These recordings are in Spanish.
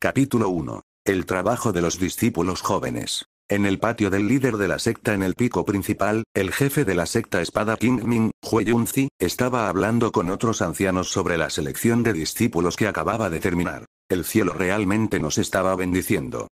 Capítulo 1. El trabajo de los discípulos jóvenes. En el patio del líder de la secta en el pico principal, el jefe de la secta espada King Ming, Hue Yunzi, estaba hablando con otros ancianos sobre la selección de discípulos que acababa de terminar. El cielo realmente nos estaba bendiciendo.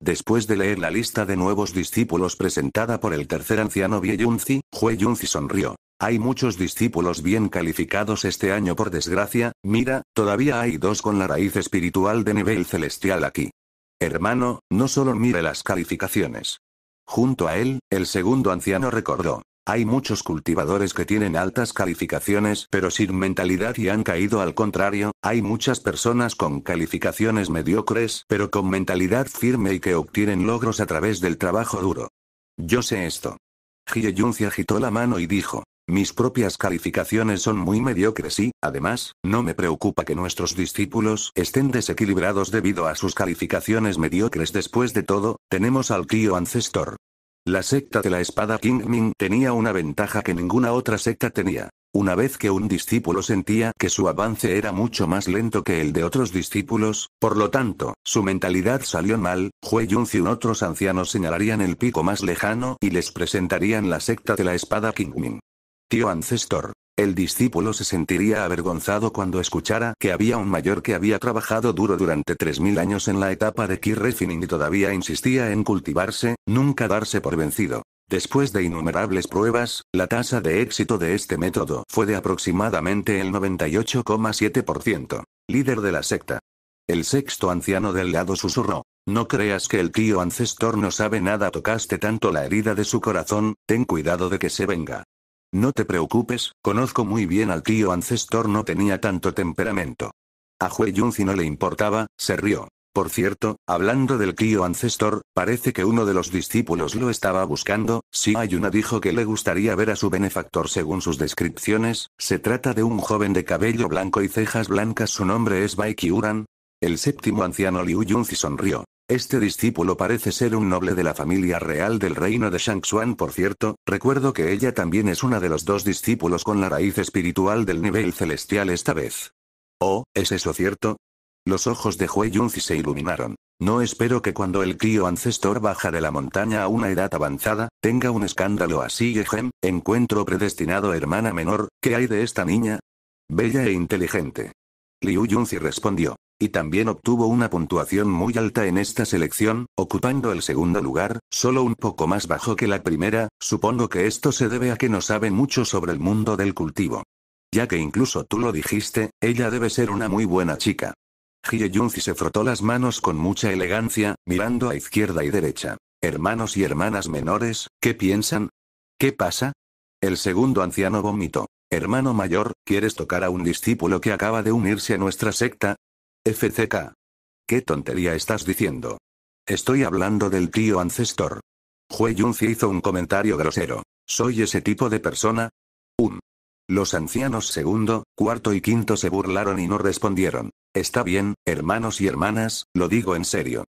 Después de leer la lista de nuevos discípulos presentada por el tercer anciano Bie Yunzi, Yunzi sonrió. Hay muchos discípulos bien calificados este año por desgracia, mira, todavía hay dos con la raíz espiritual de nivel celestial aquí. Hermano, no solo mire las calificaciones. Junto a él, el segundo anciano recordó. Hay muchos cultivadores que tienen altas calificaciones pero sin mentalidad y han caído al contrario, hay muchas personas con calificaciones mediocres pero con mentalidad firme y que obtienen logros a través del trabajo duro. Yo sé esto. Hye se agitó la mano y dijo. Mis propias calificaciones son muy mediocres y, además, no me preocupa que nuestros discípulos estén desequilibrados debido a sus calificaciones mediocres. Después de todo, tenemos al tío ancestor. La secta de la espada King Ming tenía una ventaja que ninguna otra secta tenía. Una vez que un discípulo sentía que su avance era mucho más lento que el de otros discípulos, por lo tanto, su mentalidad salió mal, Jue Yun y otros ancianos señalarían el pico más lejano y les presentarían la secta de la espada Ming. Tío Ancestor. El discípulo se sentiría avergonzado cuando escuchara que había un mayor que había trabajado duro durante 3.000 años en la etapa de Kirrefining y todavía insistía en cultivarse, nunca darse por vencido. Después de innumerables pruebas, la tasa de éxito de este método fue de aproximadamente el 98,7%. Líder de la secta. El sexto anciano del lado susurró. No creas que el tío ancestor no sabe nada. Tocaste tanto la herida de su corazón, ten cuidado de que se venga. No te preocupes, conozco muy bien al tío Ancestor, no tenía tanto temperamento. A Hui Yunzi no le importaba, se rió. Por cierto, hablando del tío Ancestor, parece que uno de los discípulos lo estaba buscando, si Ayuna dijo que le gustaría ver a su benefactor según sus descripciones, se trata de un joven de cabello blanco y cejas blancas su nombre es Bai Uran. El séptimo anciano Liu Yunzi sonrió. Este discípulo parece ser un noble de la familia real del reino de Xuan, por cierto, recuerdo que ella también es una de los dos discípulos con la raíz espiritual del nivel celestial esta vez. Oh, ¿es eso cierto? Los ojos de Hui Yunzi se iluminaron. No espero que cuando el crío ancestor baja de la montaña a una edad avanzada, tenga un escándalo así ejem, encuentro predestinado hermana menor, ¿qué hay de esta niña? Bella e inteligente. Liu Yunzi respondió y también obtuvo una puntuación muy alta en esta selección, ocupando el segundo lugar, solo un poco más bajo que la primera, supongo que esto se debe a que no sabe mucho sobre el mundo del cultivo. Ya que incluso tú lo dijiste, ella debe ser una muy buena chica. Hye Junzi se frotó las manos con mucha elegancia, mirando a izquierda y derecha. Hermanos y hermanas menores, ¿qué piensan? ¿Qué pasa? El segundo anciano vomitó. Hermano mayor, ¿quieres tocar a un discípulo que acaba de unirse a nuestra secta? FCK. ¿Qué tontería estás diciendo? Estoy hablando del tío Ancestor. Hue hizo un comentario grosero. ¿Soy ese tipo de persona? Un. Um. Los ancianos segundo, cuarto y quinto se burlaron y no respondieron. Está bien, hermanos y hermanas, lo digo en serio.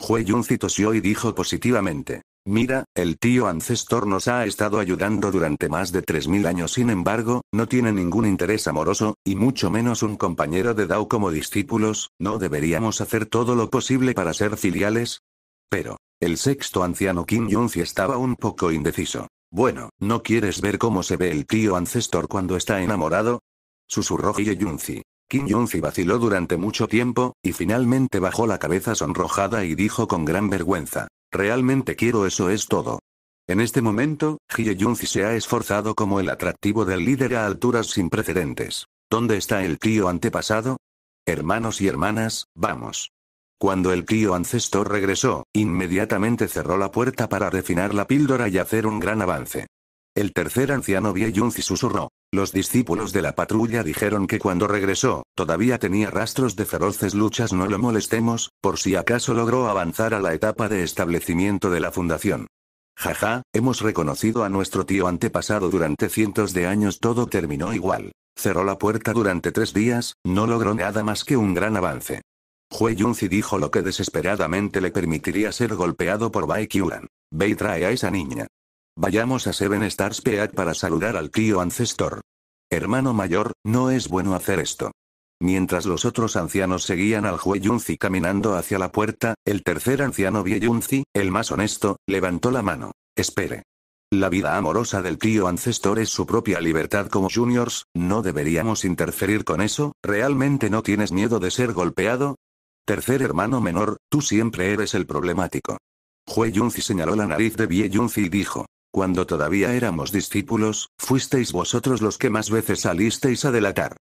Hue Yunzi tosió y dijo positivamente. Mira, el tío Ancestor nos ha estado ayudando durante más de 3.000 años, sin embargo, no tiene ningún interés amoroso, y mucho menos un compañero de Dao como discípulos, ¿no deberíamos hacer todo lo posible para ser filiales? Pero, el sexto anciano Kim Yunzi estaba un poco indeciso. Bueno, ¿no quieres ver cómo se ve el tío Ancestor cuando está enamorado? Susurró yun Yunzi. Kim Yunzi vaciló durante mucho tiempo, y finalmente bajó la cabeza sonrojada y dijo con gran vergüenza. Realmente quiero eso es todo. En este momento, Hye Junzi se ha esforzado como el atractivo del líder a alturas sin precedentes. ¿Dónde está el tío antepasado? Hermanos y hermanas, vamos. Cuando el tío ancestor regresó, inmediatamente cerró la puerta para refinar la píldora y hacer un gran avance. El tercer anciano Vieyunzi susurró. Los discípulos de la patrulla dijeron que cuando regresó, todavía tenía rastros de feroces luchas. No lo molestemos, por si acaso logró avanzar a la etapa de establecimiento de la fundación. Jaja, hemos reconocido a nuestro tío antepasado durante cientos de años. Todo terminó igual. Cerró la puerta durante tres días, no logró nada más que un gran avance. Hue dijo lo que desesperadamente le permitiría ser golpeado por Bai Kyulan. Ve trae a esa niña. Vayamos a Seven Stars Peak para saludar al tío ancestor. Hermano mayor, no es bueno hacer esto. Mientras los otros ancianos seguían al Jue Junzi caminando hacia la puerta, el tercer anciano Bie Junzi, el más honesto, levantó la mano. Espere. La vida amorosa del tío ancestor es su propia libertad como juniors, no deberíamos interferir con eso, ¿realmente no tienes miedo de ser golpeado? Tercer hermano menor, tú siempre eres el problemático. Jue Junzi señaló la nariz de Bie Junzi y dijo, cuando todavía éramos discípulos, fuisteis vosotros los que más veces salisteis a delatar.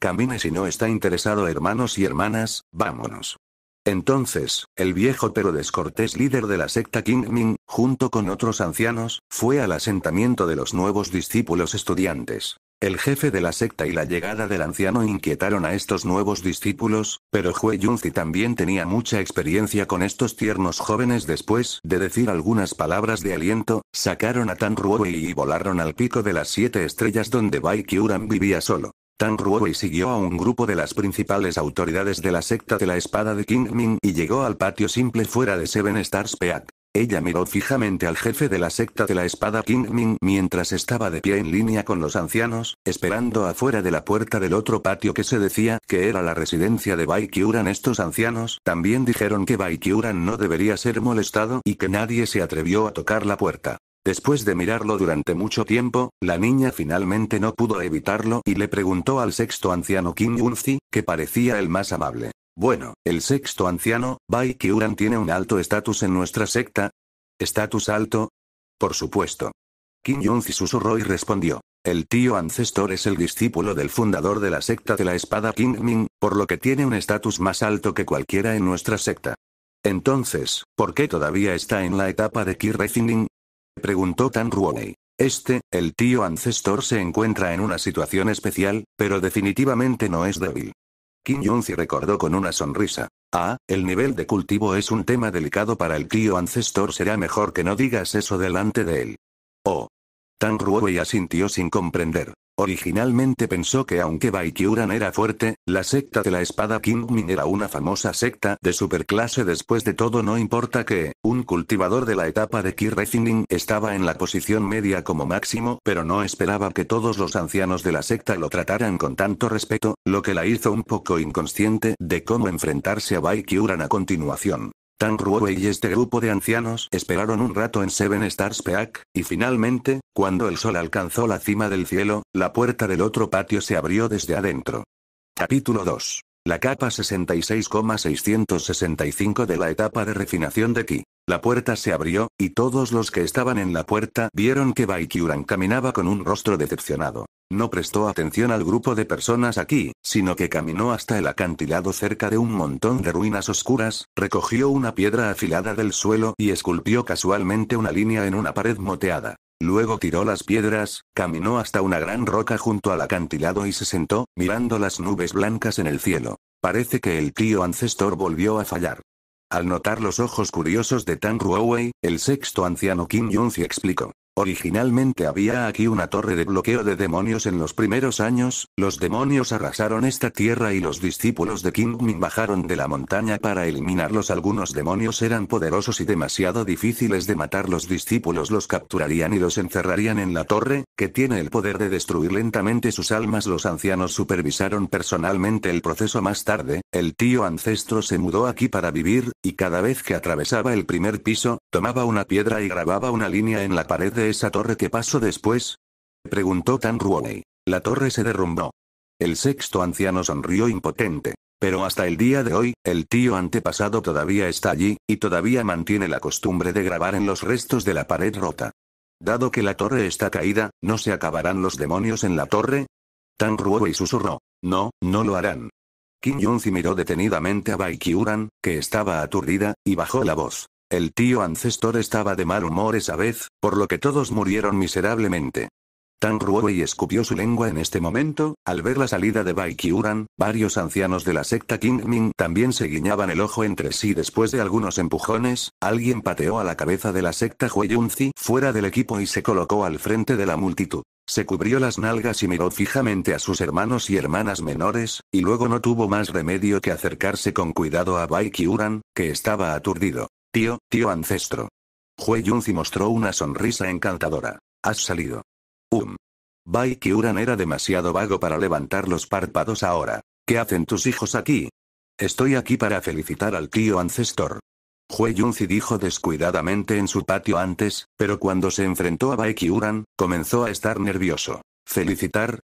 Camine si no está interesado hermanos y hermanas, vámonos. Entonces, el viejo pero descortés líder de la secta Qingming, junto con otros ancianos, fue al asentamiento de los nuevos discípulos estudiantes. El jefe de la secta y la llegada del anciano inquietaron a estos nuevos discípulos, pero Hue Yunzi también tenía mucha experiencia con estos tiernos jóvenes. Después de decir algunas palabras de aliento, sacaron a Tan Ruowei y volaron al pico de las siete estrellas donde Bai vivía solo. Tan Ruowei siguió a un grupo de las principales autoridades de la secta de la espada de Qingming y llegó al patio simple fuera de Seven Stars Peak. Ella miró fijamente al jefe de la secta de la espada King Ming mientras estaba de pie en línea con los ancianos, esperando afuera de la puerta del otro patio que se decía que era la residencia de Bai Qiuran. Estos ancianos también dijeron que Bai Qiuran no debería ser molestado y que nadie se atrevió a tocar la puerta. Después de mirarlo durante mucho tiempo, la niña finalmente no pudo evitarlo y le preguntó al sexto anciano King Yunzi, que parecía el más amable. Bueno, el sexto anciano, Bai Qiuran tiene un alto estatus en nuestra secta. ¿Estatus alto? Por supuesto. Kim Yunzi susurró y respondió. El tío ancestor es el discípulo del fundador de la secta de la espada King Ming, por lo que tiene un estatus más alto que cualquiera en nuestra secta. Entonces, ¿por qué todavía está en la etapa de Qi Refining? Preguntó Tan Ruonei. Este, el tío ancestor se encuentra en una situación especial, pero definitivamente no es débil. Kim recordó con una sonrisa. Ah, el nivel de cultivo es un tema delicado para el tío ancestor será mejor que no digas eso delante de él. Oh. Tan y asintió sin comprender. Originalmente pensó que aunque Baikyuran era fuerte, la secta de la espada Kingmin era una famosa secta de superclase después de todo no importa que, un cultivador de la etapa de refining estaba en la posición media como máximo pero no esperaba que todos los ancianos de la secta lo trataran con tanto respeto, lo que la hizo un poco inconsciente de cómo enfrentarse a Baikyuran a continuación. Tan Ruo y este grupo de ancianos esperaron un rato en Seven Stars Peak, y finalmente, cuando el sol alcanzó la cima del cielo, la puerta del otro patio se abrió desde adentro. Capítulo 2. La capa 66,665 de la etapa de refinación de Ki. La puerta se abrió, y todos los que estaban en la puerta vieron que Baikyuran caminaba con un rostro decepcionado. No prestó atención al grupo de personas aquí, sino que caminó hasta el acantilado cerca de un montón de ruinas oscuras, recogió una piedra afilada del suelo y esculpió casualmente una línea en una pared moteada. Luego tiró las piedras, caminó hasta una gran roca junto al acantilado y se sentó, mirando las nubes blancas en el cielo. Parece que el tío ancestor volvió a fallar. Al notar los ojos curiosos de Tan Ruowei, el sexto anciano Kim si explicó. Originalmente había aquí una torre de bloqueo de demonios en los primeros años, los demonios arrasaron esta tierra y los discípulos de King Min bajaron de la montaña para eliminarlos. Algunos demonios eran poderosos y demasiado difíciles de matar. Los discípulos los capturarían y los encerrarían en la torre, que tiene el poder de destruir lentamente sus almas. Los ancianos supervisaron personalmente el proceso más tarde, el tío ancestro se mudó aquí para vivir, y cada vez que atravesaba el primer piso, tomaba una piedra y grababa una línea en la pared esa torre que pasó después? Preguntó Tan Ruowei. La torre se derrumbó. El sexto anciano sonrió impotente. Pero hasta el día de hoy, el tío antepasado todavía está allí, y todavía mantiene la costumbre de grabar en los restos de la pared rota. Dado que la torre está caída, ¿no se acabarán los demonios en la torre? Tan Ruowei susurró. No, no lo harán. Kim Yunzi miró detenidamente a Baikyuran, que estaba aturdida, y bajó la voz. El tío Ancestor estaba de mal humor esa vez, por lo que todos murieron miserablemente. Tan y escupió su lengua en este momento, al ver la salida de Qiuran, varios ancianos de la secta Ming también se guiñaban el ojo entre sí después de algunos empujones, alguien pateó a la cabeza de la secta Hueyunzi fuera del equipo y se colocó al frente de la multitud. Se cubrió las nalgas y miró fijamente a sus hermanos y hermanas menores, y luego no tuvo más remedio que acercarse con cuidado a Qiuran, que estaba aturdido. Tío, tío ancestro. Jue Yunzi mostró una sonrisa encantadora. Has salido. Um. Bai era demasiado vago para levantar los párpados ahora. ¿Qué hacen tus hijos aquí? Estoy aquí para felicitar al tío ancestor. Jue Yunzi dijo descuidadamente en su patio antes, pero cuando se enfrentó a Bai comenzó a estar nervioso. ¿Felicitar?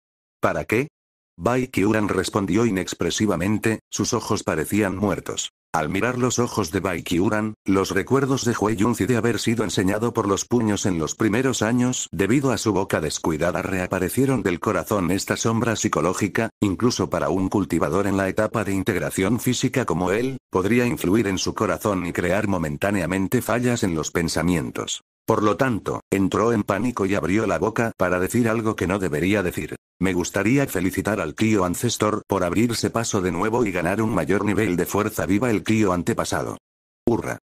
¿Para qué? Bai respondió inexpresivamente, sus ojos parecían muertos. Al mirar los ojos de Qiuran, los recuerdos de Hueyunzi de haber sido enseñado por los puños en los primeros años debido a su boca descuidada reaparecieron del corazón esta sombra psicológica, incluso para un cultivador en la etapa de integración física como él, podría influir en su corazón y crear momentáneamente fallas en los pensamientos. Por lo tanto, entró en pánico y abrió la boca para decir algo que no debería decir. Me gustaría felicitar al tío Ancestor por abrirse paso de nuevo y ganar un mayor nivel de fuerza viva el tío antepasado. Hurra.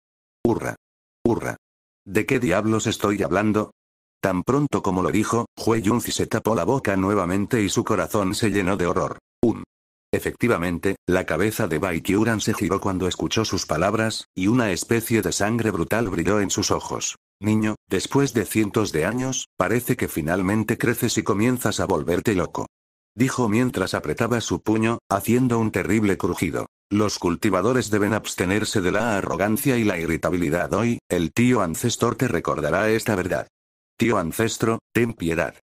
Hurra. Hurra. ¿De qué diablos estoy hablando? Tan pronto como lo dijo, Hue Yunzi se tapó la boca nuevamente y su corazón se llenó de horror. Un. Efectivamente, la cabeza de Baikyuran se giró cuando escuchó sus palabras, y una especie de sangre brutal brilló en sus ojos. Niño, después de cientos de años, parece que finalmente creces y comienzas a volverte loco. Dijo mientras apretaba su puño, haciendo un terrible crujido. Los cultivadores deben abstenerse de la arrogancia y la irritabilidad hoy, el tío ancestor te recordará esta verdad. Tío ancestro, ten piedad.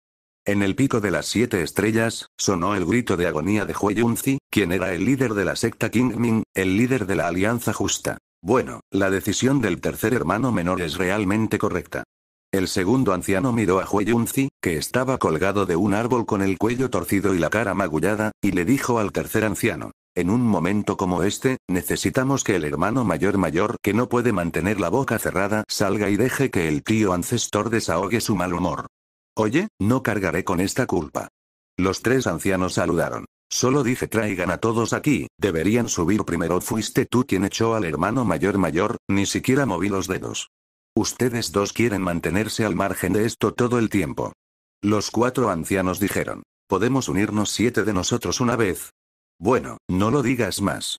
En el pico de las siete estrellas, sonó el grito de agonía de Yunzi, quien era el líder de la secta Qingming, el líder de la Alianza Justa. Bueno, la decisión del tercer hermano menor es realmente correcta. El segundo anciano miró a Yunzi, que estaba colgado de un árbol con el cuello torcido y la cara magullada, y le dijo al tercer anciano. En un momento como este, necesitamos que el hermano mayor mayor que no puede mantener la boca cerrada salga y deje que el tío ancestor desahogue su mal humor. Oye, no cargaré con esta culpa. Los tres ancianos saludaron. Solo dije traigan a todos aquí, deberían subir primero. Fuiste tú quien echó al hermano mayor mayor, ni siquiera moví los dedos. Ustedes dos quieren mantenerse al margen de esto todo el tiempo. Los cuatro ancianos dijeron. Podemos unirnos siete de nosotros una vez. Bueno, no lo digas más.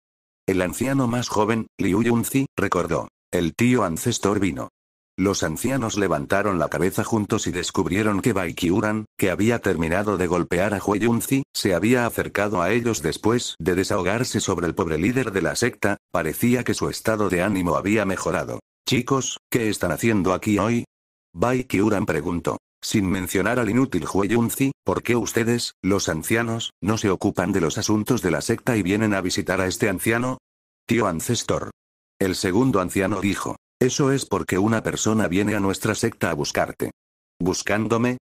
El anciano más joven, Liu Yunzi, recordó. El tío ancestor vino. Los ancianos levantaron la cabeza juntos y descubrieron que Baikyuran, que había terminado de golpear a Hueyunzi, se había acercado a ellos después de desahogarse sobre el pobre líder de la secta, parecía que su estado de ánimo había mejorado. Chicos, ¿qué están haciendo aquí hoy? Baikyuran preguntó. Sin mencionar al inútil Hueyunzi, ¿por qué ustedes, los ancianos, no se ocupan de los asuntos de la secta y vienen a visitar a este anciano? Tío Ancestor. El segundo anciano dijo. Eso es porque una persona viene a nuestra secta a buscarte. ¿Buscándome?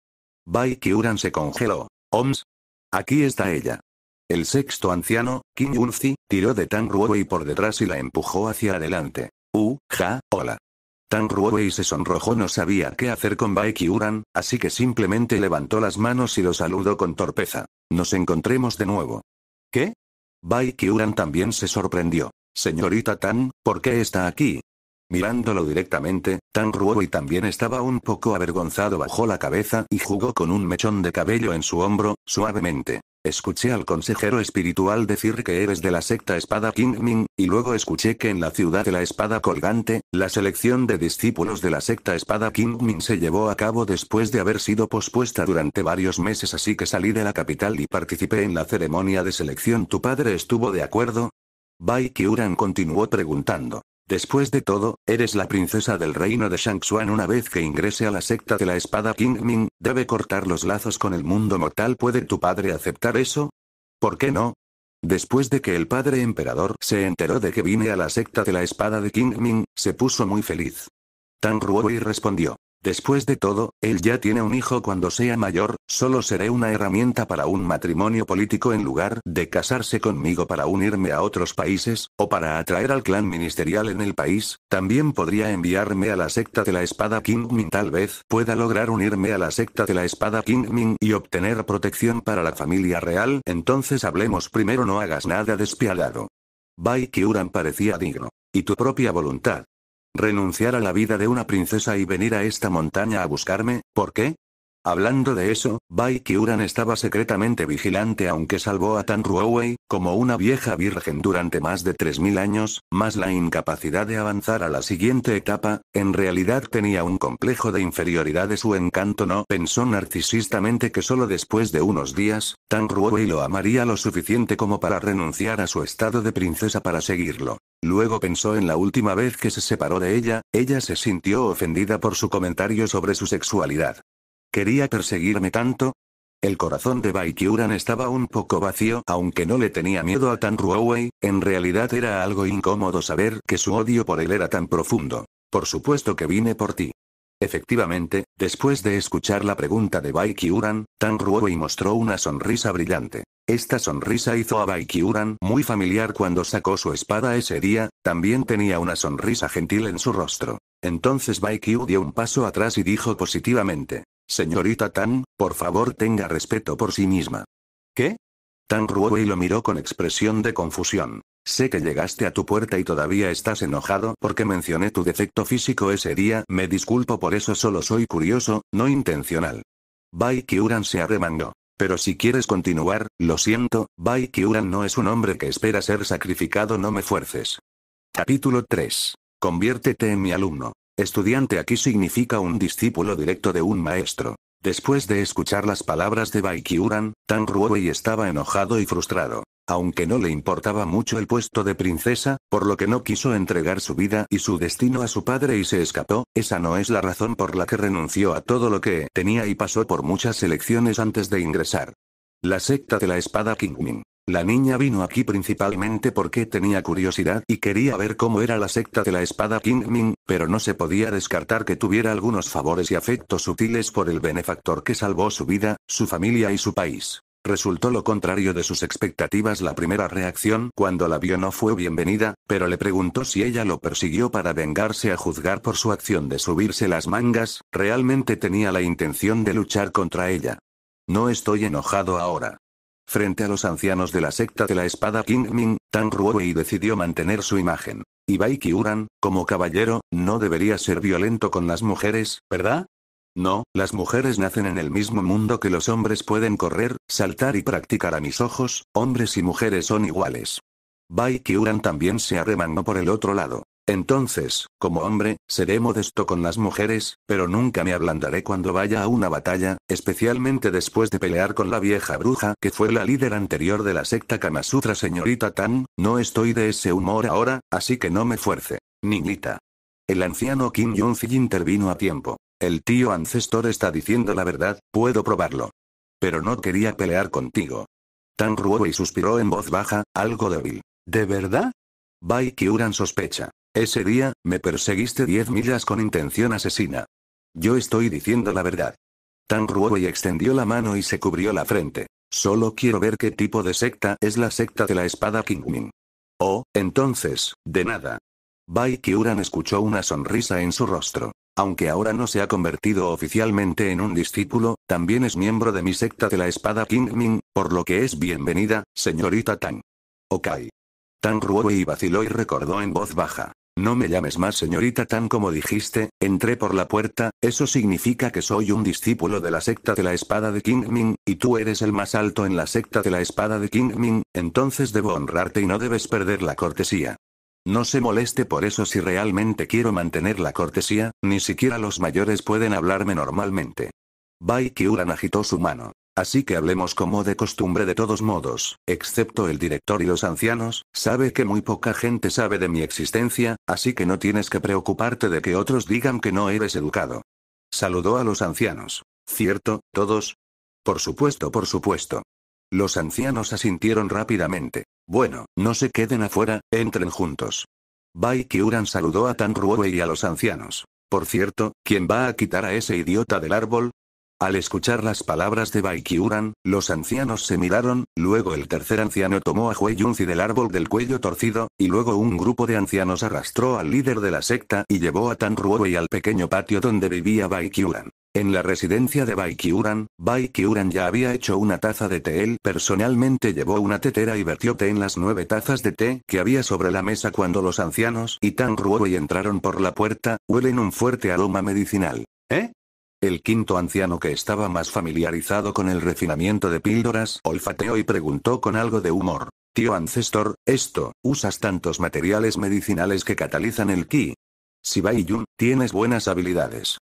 Bai Qiuran se congeló. Oms. Aquí está ella. El sexto anciano, Kim Yunzi, tiró de Tang Ruowei por detrás y la empujó hacia adelante. Uh, ja, hola. Tang Ruowei se sonrojó, no sabía qué hacer con Bai Qiuran, así que simplemente levantó las manos y lo saludó con torpeza. Nos encontremos de nuevo. ¿Qué? Bai Qiuran también se sorprendió. Señorita Tan, ¿por qué está aquí? Mirándolo directamente, Tan y también estaba un poco avergonzado bajó la cabeza y jugó con un mechón de cabello en su hombro, suavemente. Escuché al consejero espiritual decir que eres de la secta Espada Qingming, y luego escuché que en la ciudad de la Espada Colgante, la selección de discípulos de la secta Espada Qingming se llevó a cabo después de haber sido pospuesta durante varios meses así que salí de la capital y participé en la ceremonia de selección. ¿Tu padre estuvo de acuerdo? Bai Qiuran continuó preguntando. Después de todo, eres la princesa del reino de Shang Xuan. Una vez que ingrese a la secta de la espada King Ming, debe cortar los lazos con el mundo mortal. ¿Puede tu padre aceptar eso? ¿Por qué no? Después de que el padre emperador se enteró de que vine a la secta de la espada de King Ming, se puso muy feliz. Tan Ruo respondió. Después de todo, él ya tiene un hijo cuando sea mayor, solo seré una herramienta para un matrimonio político en lugar de casarse conmigo para unirme a otros países, o para atraer al clan ministerial en el país, también podría enviarme a la secta de la espada Kingmin tal vez pueda lograr unirme a la secta de la espada Kingmin y obtener protección para la familia real, entonces hablemos primero no hagas nada despiadado. Bai Qiuran parecía digno. Y tu propia voluntad. Renunciar a la vida de una princesa y venir a esta montaña a buscarme, ¿por qué? Hablando de eso, Bai Qiuran estaba secretamente vigilante aunque salvó a Tan Ruowei, como una vieja virgen durante más de 3.000 años, más la incapacidad de avanzar a la siguiente etapa, en realidad tenía un complejo de inferioridad de su encanto no pensó narcisistamente que solo después de unos días, Tan Ruowei lo amaría lo suficiente como para renunciar a su estado de princesa para seguirlo. Luego pensó en la última vez que se separó de ella, ella se sintió ofendida por su comentario sobre su sexualidad. ¿Quería perseguirme tanto? El corazón de Baikyuran estaba un poco vacío, aunque no le tenía miedo a Tan Ruowei, en realidad era algo incómodo saber que su odio por él era tan profundo. Por supuesto que vine por ti. Efectivamente, después de escuchar la pregunta de Qiuran, Tan Ruowei mostró una sonrisa brillante. Esta sonrisa hizo a Baikiuran muy familiar cuando sacó su espada ese día, también tenía una sonrisa gentil en su rostro. Entonces Baikyu dio un paso atrás y dijo positivamente. Señorita Tan, por favor tenga respeto por sí misma. ¿Qué? Tan y lo miró con expresión de confusión. Sé que llegaste a tu puerta y todavía estás enojado porque mencioné tu defecto físico ese día, me disculpo por eso solo soy curioso, no intencional. Bai se arremangó. Pero si quieres continuar, lo siento, Bai no es un hombre que espera ser sacrificado, no me fuerces. Capítulo 3. Conviértete en mi alumno. Estudiante aquí significa un discípulo directo de un maestro. Después de escuchar las palabras de Qiuran, Tan Ruowei estaba enojado y frustrado. Aunque no le importaba mucho el puesto de princesa, por lo que no quiso entregar su vida y su destino a su padre y se escapó, esa no es la razón por la que renunció a todo lo que tenía y pasó por muchas elecciones antes de ingresar. La secta de la espada Kingmin. La niña vino aquí principalmente porque tenía curiosidad y quería ver cómo era la secta de la espada King Ming, pero no se podía descartar que tuviera algunos favores y afectos sutiles por el benefactor que salvó su vida, su familia y su país. Resultó lo contrario de sus expectativas la primera reacción cuando la vio no fue bienvenida, pero le preguntó si ella lo persiguió para vengarse a juzgar por su acción de subirse las mangas, realmente tenía la intención de luchar contra ella. No estoy enojado ahora. Frente a los ancianos de la secta de la espada King Ming, Tang Ruowei decidió mantener su imagen. Y Ibai Qiuran, como caballero, no debería ser violento con las mujeres, ¿verdad? No, las mujeres nacen en el mismo mundo que los hombres pueden correr, saltar y practicar a mis ojos, hombres y mujeres son iguales. Bai Qiuran también se arremangó por el otro lado. Entonces, como hombre, seré modesto con las mujeres, pero nunca me ablandaré cuando vaya a una batalla, especialmente después de pelear con la vieja bruja que fue la líder anterior de la secta Kamasutra señorita Tan, no estoy de ese humor ahora, así que no me fuerce. Niñita. El anciano Kim yun si intervino a tiempo. El tío ancestor está diciendo la verdad, puedo probarlo. Pero no quería pelear contigo. Tan y suspiró en voz baja, algo débil. ¿De verdad? Bai Kyuran sospecha. Ese día, me perseguiste 10 millas con intención asesina. Yo estoy diciendo la verdad. Tan y extendió la mano y se cubrió la frente. Solo quiero ver qué tipo de secta es la secta de la espada Min. Oh, entonces, de nada. Bai Qiuran escuchó una sonrisa en su rostro. Aunque ahora no se ha convertido oficialmente en un discípulo, también es miembro de mi secta de la espada Min, por lo que es bienvenida, señorita Tang. Ok. Tan y vaciló y recordó en voz baja. No me llames más señorita tan como dijiste, entré por la puerta, eso significa que soy un discípulo de la secta de la espada de King Ming, y tú eres el más alto en la secta de la espada de King Ming, entonces debo honrarte y no debes perder la cortesía. No se moleste por eso si realmente quiero mantener la cortesía, ni siquiera los mayores pueden hablarme normalmente. Bai Kyuran agitó su mano. Así que hablemos como de costumbre de todos modos, excepto el director y los ancianos, sabe que muy poca gente sabe de mi existencia, así que no tienes que preocuparte de que otros digan que no eres educado. Saludó a los ancianos. ¿Cierto, todos? Por supuesto, por supuesto. Los ancianos asintieron rápidamente. Bueno, no se queden afuera, entren juntos. Bai Qiuran saludó a Tan Ruowei y a los ancianos. Por cierto, ¿quién va a quitar a ese idiota del árbol? Al escuchar las palabras de Baikiuran, los ancianos se miraron, luego el tercer anciano tomó a Hui del árbol del cuello torcido, y luego un grupo de ancianos arrastró al líder de la secta y llevó a Tan y al pequeño patio donde vivía Baikiuran. En la residencia de Bai Baikiuran ya había hecho una taza de té. Él personalmente llevó una tetera y vertió té en las nueve tazas de té que había sobre la mesa cuando los ancianos y Tan Ruowei entraron por la puerta, huelen un fuerte aroma medicinal. ¿Eh? El quinto anciano que estaba más familiarizado con el refinamiento de píldoras olfateó y preguntó con algo de humor. Tío Ancestor, esto, usas tantos materiales medicinales que catalizan el ki. Si Bai Yun, tienes buenas habilidades.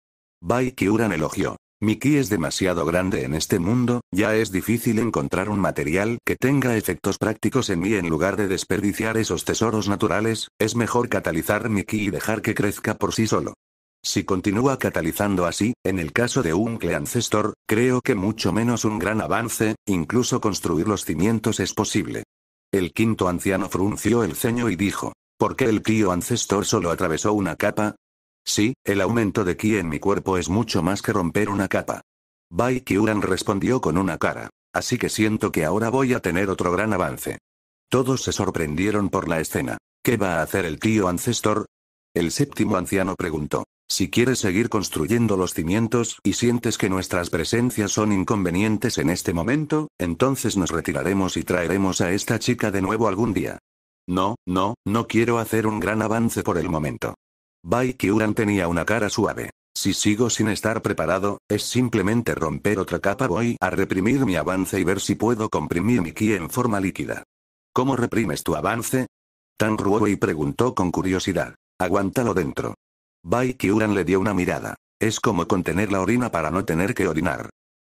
Bai Kiuran elogió. Mi ki es demasiado grande en este mundo, ya es difícil encontrar un material que tenga efectos prácticos en mí en lugar de desperdiciar esos tesoros naturales, es mejor catalizar mi ki y dejar que crezca por sí solo. Si continúa catalizando así, en el caso de Uncle Ancestor, creo que mucho menos un gran avance, incluso construir los cimientos es posible. El quinto anciano frunció el ceño y dijo, ¿por qué el tío Ancestor solo atravesó una capa? Sí, el aumento de ki en mi cuerpo es mucho más que romper una capa. Bai Qiuran respondió con una cara. Así que siento que ahora voy a tener otro gran avance. Todos se sorprendieron por la escena. ¿Qué va a hacer el tío Ancestor? El séptimo anciano preguntó. Si quieres seguir construyendo los cimientos y sientes que nuestras presencias son inconvenientes en este momento, entonces nos retiraremos y traeremos a esta chica de nuevo algún día. No, no, no quiero hacer un gran avance por el momento. Bai Qiuran tenía una cara suave. Si sigo sin estar preparado, es simplemente romper otra capa. Voy a reprimir mi avance y ver si puedo comprimir mi ki en forma líquida. ¿Cómo reprimes tu avance? Tan y preguntó con curiosidad. Aguántalo dentro. Bai Kyuran le dio una mirada. Es como contener la orina para no tener que orinar.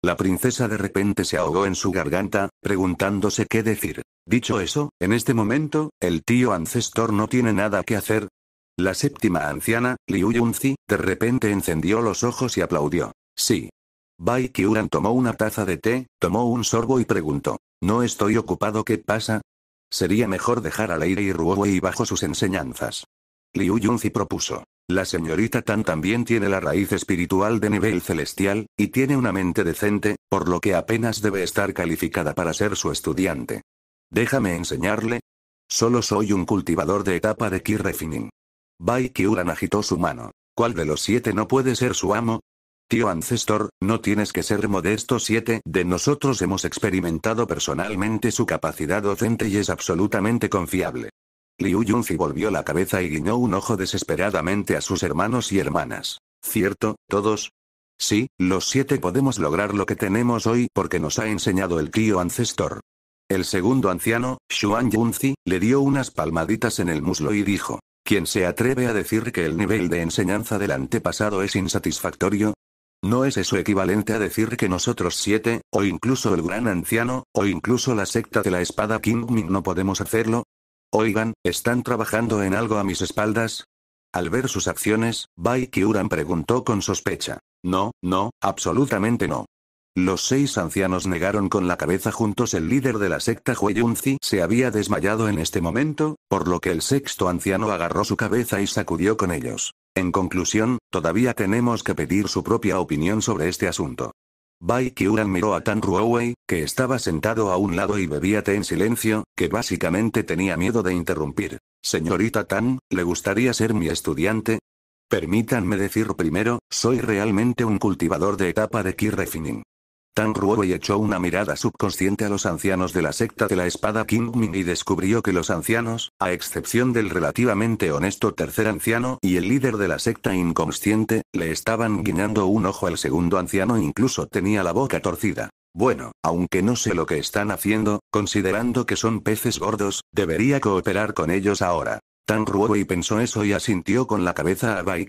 La princesa de repente se ahogó en su garganta, preguntándose qué decir. Dicho eso, en este momento, el tío ancestor no tiene nada que hacer. La séptima anciana, Liu Yunzi, de repente encendió los ojos y aplaudió. Sí. Bai Kyuran tomó una taza de té, tomó un sorbo y preguntó. No estoy ocupado, ¿qué pasa? Sería mejor dejar a Leire y Ruowei bajo sus enseñanzas. Liu Yunzi propuso. La señorita Tan también tiene la raíz espiritual de nivel celestial, y tiene una mente decente, por lo que apenas debe estar calificada para ser su estudiante. Déjame enseñarle. Solo soy un cultivador de etapa de Ki Refining. Bai agitó su mano. ¿Cuál de los siete no puede ser su amo? Tío Ancestor, no tienes que ser modesto. Siete de nosotros hemos experimentado personalmente su capacidad docente y es absolutamente confiable. Liu Yunzi volvió la cabeza y guiñó un ojo desesperadamente a sus hermanos y hermanas. ¿Cierto, todos? Sí, los siete podemos lograr lo que tenemos hoy porque nos ha enseñado el tío ancestor. El segundo anciano, Xuan Yunzi, le dio unas palmaditas en el muslo y dijo, ¿Quién se atreve a decir que el nivel de enseñanza del antepasado es insatisfactorio? ¿No es eso equivalente a decir que nosotros siete, o incluso el gran anciano, o incluso la secta de la espada King no podemos hacerlo? Oigan, ¿están trabajando en algo a mis espaldas? Al ver sus acciones, Bai Qiuran preguntó con sospecha. No, no, absolutamente no. Los seis ancianos negaron con la cabeza juntos el líder de la secta Hueyunzi se había desmayado en este momento, por lo que el sexto anciano agarró su cabeza y sacudió con ellos. En conclusión, todavía tenemos que pedir su propia opinión sobre este asunto. Bai miró a Tan Ruowei, que estaba sentado a un lado y bebía té en silencio, que básicamente tenía miedo de interrumpir. Señorita Tan, ¿le gustaría ser mi estudiante? Permítanme decir primero, soy realmente un cultivador de etapa de Key Refining. Tan y echó una mirada subconsciente a los ancianos de la secta de la espada Ming y descubrió que los ancianos, a excepción del relativamente honesto tercer anciano y el líder de la secta inconsciente, le estaban guiñando un ojo al segundo anciano e incluso tenía la boca torcida. Bueno, aunque no sé lo que están haciendo, considerando que son peces gordos, debería cooperar con ellos ahora. Tan y pensó eso y asintió con la cabeza a Bai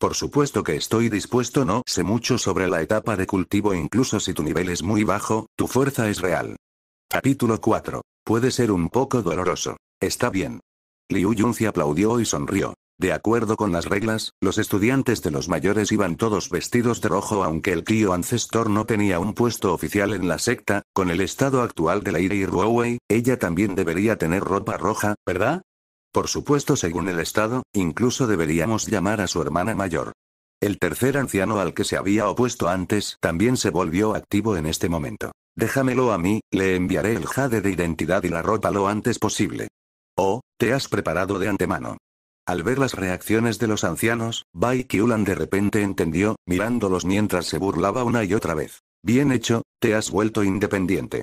por supuesto que estoy dispuesto, no sé mucho sobre la etapa de cultivo incluso si tu nivel es muy bajo, tu fuerza es real. Capítulo 4. Puede ser un poco doloroso. Está bien. Liu Yunzi aplaudió y sonrió. De acuerdo con las reglas, los estudiantes de los mayores iban todos vestidos de rojo aunque el tío ancestor no tenía un puesto oficial en la secta, con el estado actual de Lady Ruowei, ella también debería tener ropa roja, ¿verdad? Por supuesto, según el Estado, incluso deberíamos llamar a su hermana mayor. El tercer anciano al que se había opuesto antes también se volvió activo en este momento. Déjamelo a mí, le enviaré el jade de identidad y la ropa lo antes posible. Oh, te has preparado de antemano. Al ver las reacciones de los ancianos, Bai Qiulan de repente entendió, mirándolos mientras se burlaba una y otra vez. Bien hecho, te has vuelto independiente.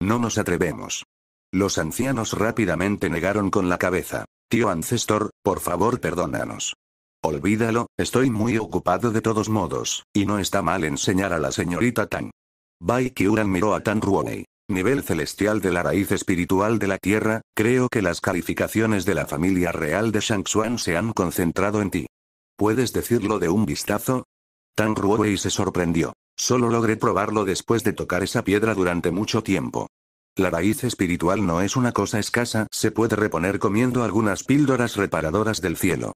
No nos atrevemos. Los ancianos rápidamente negaron con la cabeza. Tío Ancestor, por favor perdónanos. Olvídalo, estoy muy ocupado de todos modos, y no está mal enseñar a la señorita Tang. Bai uran miró a Tan Ruonei. Nivel celestial de la raíz espiritual de la tierra, creo que las calificaciones de la familia real de Shangxuan se han concentrado en ti. ¿Puedes decirlo de un vistazo? Tan Ruowei se sorprendió. Solo logré probarlo después de tocar esa piedra durante mucho tiempo. La raíz espiritual no es una cosa escasa, se puede reponer comiendo algunas píldoras reparadoras del cielo.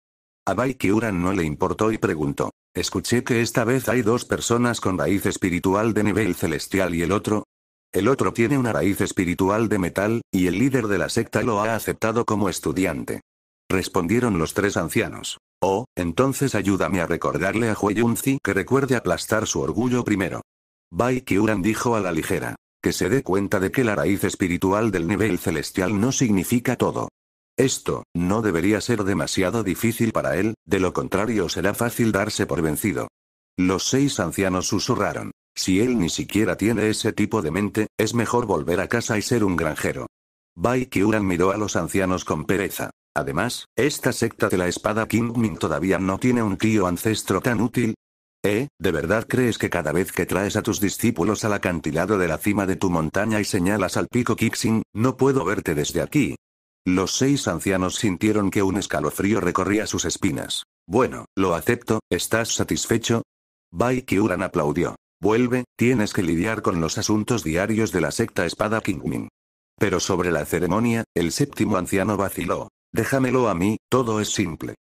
A Bai Qiuran no le importó y preguntó. Escuché que esta vez hay dos personas con raíz espiritual de nivel celestial y el otro. El otro tiene una raíz espiritual de metal, y el líder de la secta lo ha aceptado como estudiante. Respondieron los tres ancianos. Oh, entonces ayúdame a recordarle a Yunzi que recuerde aplastar su orgullo primero. Bai Qiuran dijo a la ligera que se dé cuenta de que la raíz espiritual del nivel celestial no significa todo. Esto, no debería ser demasiado difícil para él, de lo contrario será fácil darse por vencido. Los seis ancianos susurraron. Si él ni siquiera tiene ese tipo de mente, es mejor volver a casa y ser un granjero. Bai Qiuran miró a los ancianos con pereza. Además, esta secta de la espada King Min todavía no tiene un tío ancestro tan útil, ¿Eh? ¿De verdad crees que cada vez que traes a tus discípulos al acantilado de la cima de tu montaña y señalas al pico Kixing, no puedo verte desde aquí? Los seis ancianos sintieron que un escalofrío recorría sus espinas. Bueno, lo acepto, ¿estás satisfecho? Bai Qiuran aplaudió. Vuelve, tienes que lidiar con los asuntos diarios de la secta Espada Kingmin. Pero sobre la ceremonia, el séptimo anciano vaciló. Déjamelo a mí, todo es simple.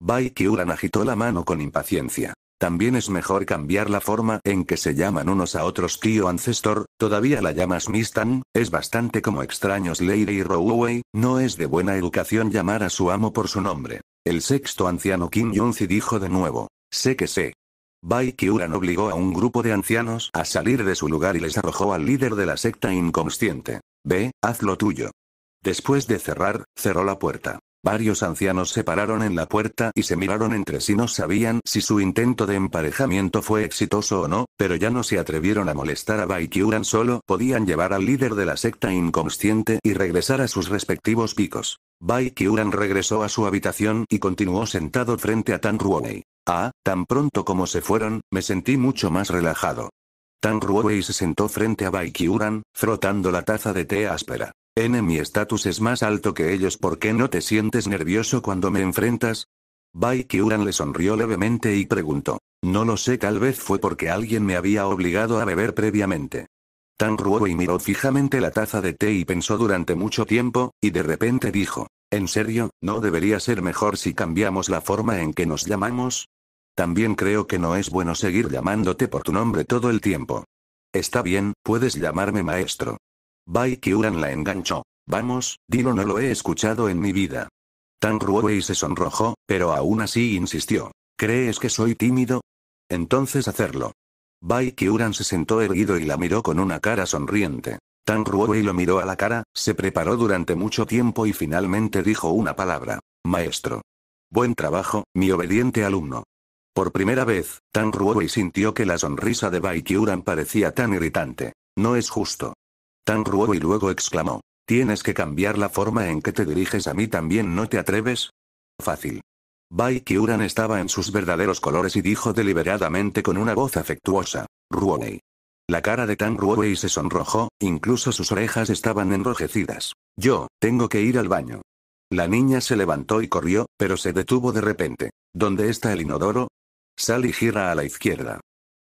Bai Qiuran agitó la mano con impaciencia. También es mejor cambiar la forma en que se llaman unos a otros tío ancestor, todavía la llamas Mistan, es bastante como extraños Lady y Rowway, no es de buena educación llamar a su amo por su nombre. El sexto anciano Kim Yun-si dijo de nuevo, sé que sé. Bai obligó a un grupo de ancianos a salir de su lugar y les arrojó al líder de la secta inconsciente. Ve, haz lo tuyo. Después de cerrar, cerró la puerta. Varios ancianos se pararon en la puerta y se miraron entre sí. No sabían si su intento de emparejamiento fue exitoso o no, pero ya no se atrevieron a molestar a Baikyuran. Solo podían llevar al líder de la secta inconsciente y regresar a sus respectivos picos. Baikyuran regresó a su habitación y continuó sentado frente a Tan Ruowei. Ah, tan pronto como se fueron, me sentí mucho más relajado. Tan Ruowei se sentó frente a Baikyuran, frotando la taza de té áspera. N mi estatus es más alto que ellos ¿por qué no te sientes nervioso cuando me enfrentas? Bai Qiuran le sonrió levemente y preguntó. No lo sé tal vez fue porque alguien me había obligado a beber previamente. Tan y miró fijamente la taza de té y pensó durante mucho tiempo, y de repente dijo. ¿En serio, no debería ser mejor si cambiamos la forma en que nos llamamos? También creo que no es bueno seguir llamándote por tu nombre todo el tiempo. Está bien, puedes llamarme maestro. Bai la enganchó. Vamos, Dilo no lo he escuchado en mi vida. Tan Ruowei se sonrojó, pero aún así insistió. ¿Crees que soy tímido? Entonces hacerlo. Bai se sentó erguido y la miró con una cara sonriente. Tan Ruowei lo miró a la cara, se preparó durante mucho tiempo y finalmente dijo una palabra. Maestro. Buen trabajo, mi obediente alumno. Por primera vez, Tan Ruowei sintió que la sonrisa de Bai parecía tan irritante. No es justo. Tan y luego exclamó. Tienes que cambiar la forma en que te diriges a mí también, ¿no te atreves? Fácil. Bai Qiuran estaba en sus verdaderos colores y dijo deliberadamente con una voz afectuosa. Ruowei. La cara de Tan Ruowei se sonrojó, incluso sus orejas estaban enrojecidas. Yo, tengo que ir al baño. La niña se levantó y corrió, pero se detuvo de repente. ¿Dónde está el inodoro? Sal y gira a la izquierda.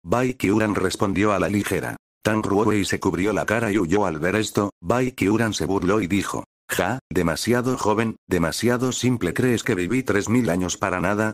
Bai Qiuran respondió a la ligera. Tang y se cubrió la cara y huyó al ver esto, Bai Qiuran se burló y dijo. Ja, demasiado joven, demasiado simple crees que viví 3.000 años para nada.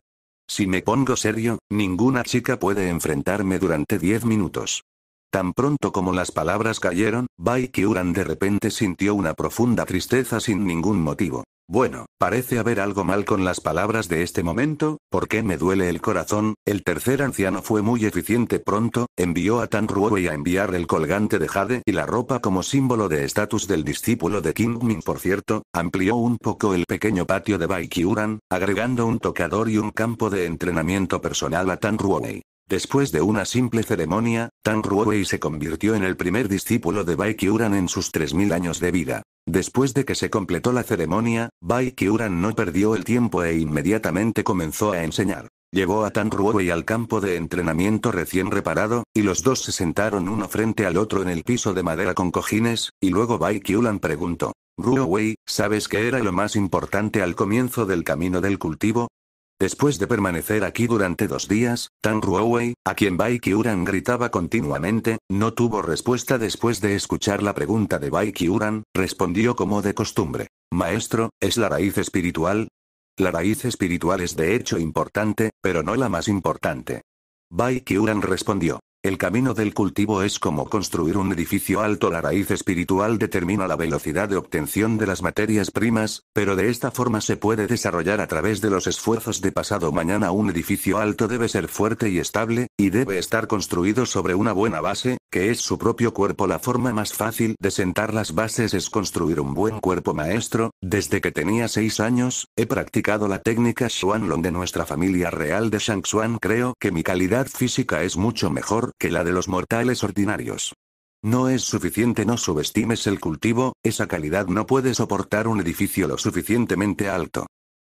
Si me pongo serio, ninguna chica puede enfrentarme durante 10 minutos. Tan pronto como las palabras cayeron, Bai Qiuran de repente sintió una profunda tristeza sin ningún motivo. Bueno, parece haber algo mal con las palabras de este momento, porque me duele el corazón, el tercer anciano fue muy eficiente pronto, envió a Tan Ruowei a enviar el colgante de Jade y la ropa como símbolo de estatus del discípulo de King Min por cierto, amplió un poco el pequeño patio de Baikyuran, agregando un tocador y un campo de entrenamiento personal a Tan Ruowei. Después de una simple ceremonia, Tan Ruowei se convirtió en el primer discípulo de Bai Qiuran en sus 3.000 años de vida. Después de que se completó la ceremonia, Bai Qiuran no perdió el tiempo e inmediatamente comenzó a enseñar. Llevó a Tan Ruowei al campo de entrenamiento recién reparado, y los dos se sentaron uno frente al otro en el piso de madera con cojines, y luego Bai Qiuran preguntó. Ruowei, ¿sabes qué era lo más importante al comienzo del camino del cultivo? Después de permanecer aquí durante dos días, Tan Ruowei, a quien Bai gritaba continuamente, no tuvo respuesta después de escuchar la pregunta de Bai Qiuran, respondió como de costumbre. Maestro, ¿es la raíz espiritual? La raíz espiritual es de hecho importante, pero no la más importante. Bai respondió. El camino del cultivo es como construir un edificio alto. La raíz espiritual determina la velocidad de obtención de las materias primas, pero de esta forma se puede desarrollar a través de los esfuerzos de pasado mañana. Un edificio alto debe ser fuerte y estable, y debe estar construido sobre una buena base, que es su propio cuerpo. La forma más fácil de sentar las bases es construir un buen cuerpo maestro. Desde que tenía seis años, he practicado la técnica Long de nuestra familia real de Xuan Creo que mi calidad física es mucho mejor que la de los mortales ordinarios. No es suficiente no subestimes el cultivo, esa calidad no puede soportar un edificio lo suficientemente alto.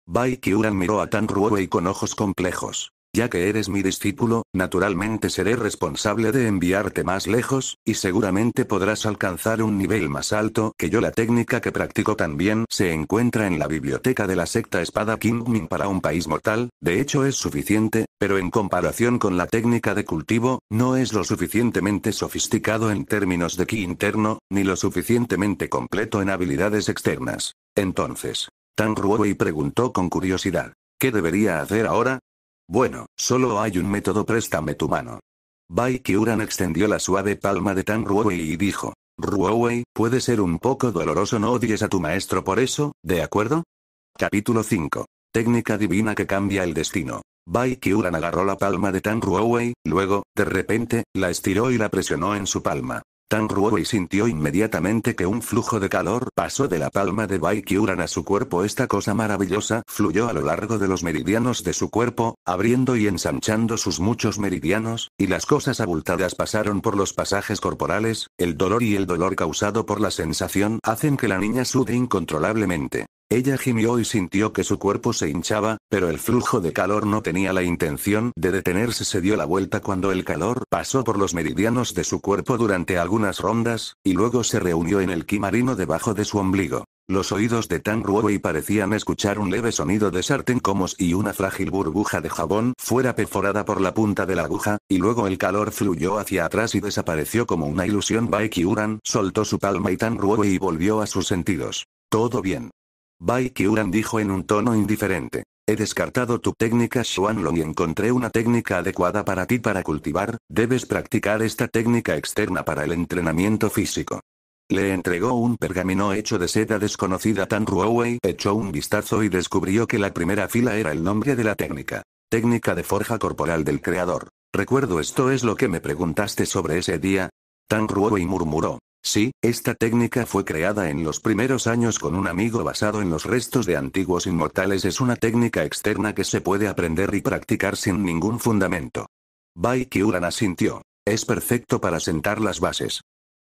Bai Kiuran miró a Tan Ruowei y con ojos complejos. Ya que eres mi discípulo, naturalmente seré responsable de enviarte más lejos, y seguramente podrás alcanzar un nivel más alto que yo. La técnica que practico también se encuentra en la biblioteca de la secta Espada Min para un país mortal, de hecho es suficiente, pero en comparación con la técnica de cultivo, no es lo suficientemente sofisticado en términos de ki interno, ni lo suficientemente completo en habilidades externas. Entonces, Tan y preguntó con curiosidad. ¿Qué debería hacer ahora? Bueno, solo hay un método préstame tu mano. Bai Qiuran extendió la suave palma de Tan Ruowei y dijo. Ruowei, puede ser un poco doloroso no odies a tu maestro por eso, ¿de acuerdo? Capítulo 5. Técnica divina que cambia el destino. Bai Qiuran agarró la palma de Tan Ruowei, luego, de repente, la estiró y la presionó en su palma. Tan y sintió inmediatamente que un flujo de calor pasó de la palma de Bai a su cuerpo. Esta cosa maravillosa fluyó a lo largo de los meridianos de su cuerpo, abriendo y ensanchando sus muchos meridianos, y las cosas abultadas pasaron por los pasajes corporales, el dolor y el dolor causado por la sensación hacen que la niña sude incontrolablemente. Ella gimió y sintió que su cuerpo se hinchaba, pero el flujo de calor no tenía la intención de detenerse. Se dio la vuelta cuando el calor pasó por los meridianos de su cuerpo durante algunas rondas, y luego se reunió en el quimarino marino debajo de su ombligo. Los oídos de Tan y parecían escuchar un leve sonido de sartén como si una frágil burbuja de jabón fuera perforada por la punta de la aguja, y luego el calor fluyó hacia atrás y desapareció como una ilusión. uran soltó su palma y Tan y volvió a sus sentidos. Todo bien. Bai Kiuran dijo en un tono indiferente. He descartado tu técnica Xuanlong y encontré una técnica adecuada para ti para cultivar, debes practicar esta técnica externa para el entrenamiento físico. Le entregó un pergamino hecho de seda desconocida. Tan Ruowei echó un vistazo y descubrió que la primera fila era el nombre de la técnica. Técnica de forja corporal del creador. Recuerdo esto es lo que me preguntaste sobre ese día. Tan Ruowei murmuró. Sí, esta técnica fue creada en los primeros años con un amigo basado en los restos de antiguos inmortales. Es una técnica externa que se puede aprender y practicar sin ningún fundamento. Bai Qiuran asintió. Es perfecto para sentar las bases.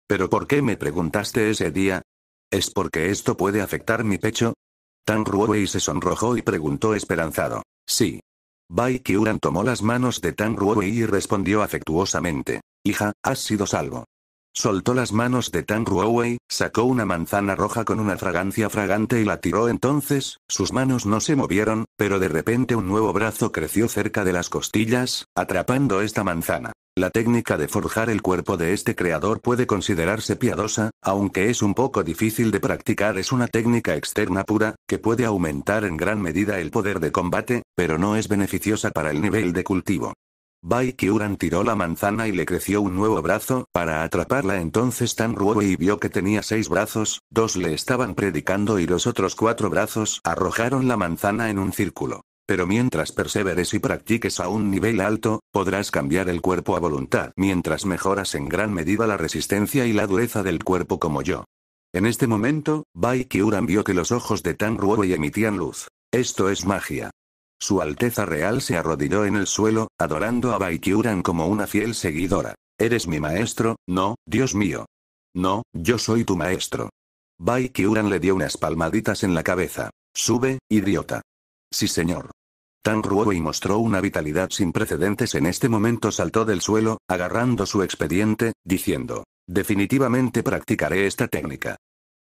¿Pero por qué me preguntaste ese día? ¿Es porque esto puede afectar mi pecho? Tan Ruowei se sonrojó y preguntó esperanzado. Sí. Bai tomó las manos de Tan Ruowei y respondió afectuosamente. Hija, has sido salvo. Soltó las manos de Tang Ruowei, sacó una manzana roja con una fragancia fragante y la tiró entonces, sus manos no se movieron, pero de repente un nuevo brazo creció cerca de las costillas, atrapando esta manzana. La técnica de forjar el cuerpo de este creador puede considerarse piadosa, aunque es un poco difícil de practicar. Es una técnica externa pura, que puede aumentar en gran medida el poder de combate, pero no es beneficiosa para el nivel de cultivo. Bai tiró la manzana y le creció un nuevo brazo, para atraparla entonces Tan y vio que tenía seis brazos, dos le estaban predicando y los otros cuatro brazos arrojaron la manzana en un círculo. Pero mientras perseveres y practiques a un nivel alto, podrás cambiar el cuerpo a voluntad mientras mejoras en gran medida la resistencia y la dureza del cuerpo como yo. En este momento, Bai vio que los ojos de Tan Ruowei emitían luz. Esto es magia. Su Alteza Real se arrodilló en el suelo, adorando a Baikiuran como una fiel seguidora. Eres mi maestro, no, Dios mío. No, yo soy tu maestro. Baikyuran le dio unas palmaditas en la cabeza. Sube, idiota. Sí señor. Tan y mostró una vitalidad sin precedentes en este momento saltó del suelo, agarrando su expediente, diciendo, definitivamente practicaré esta técnica.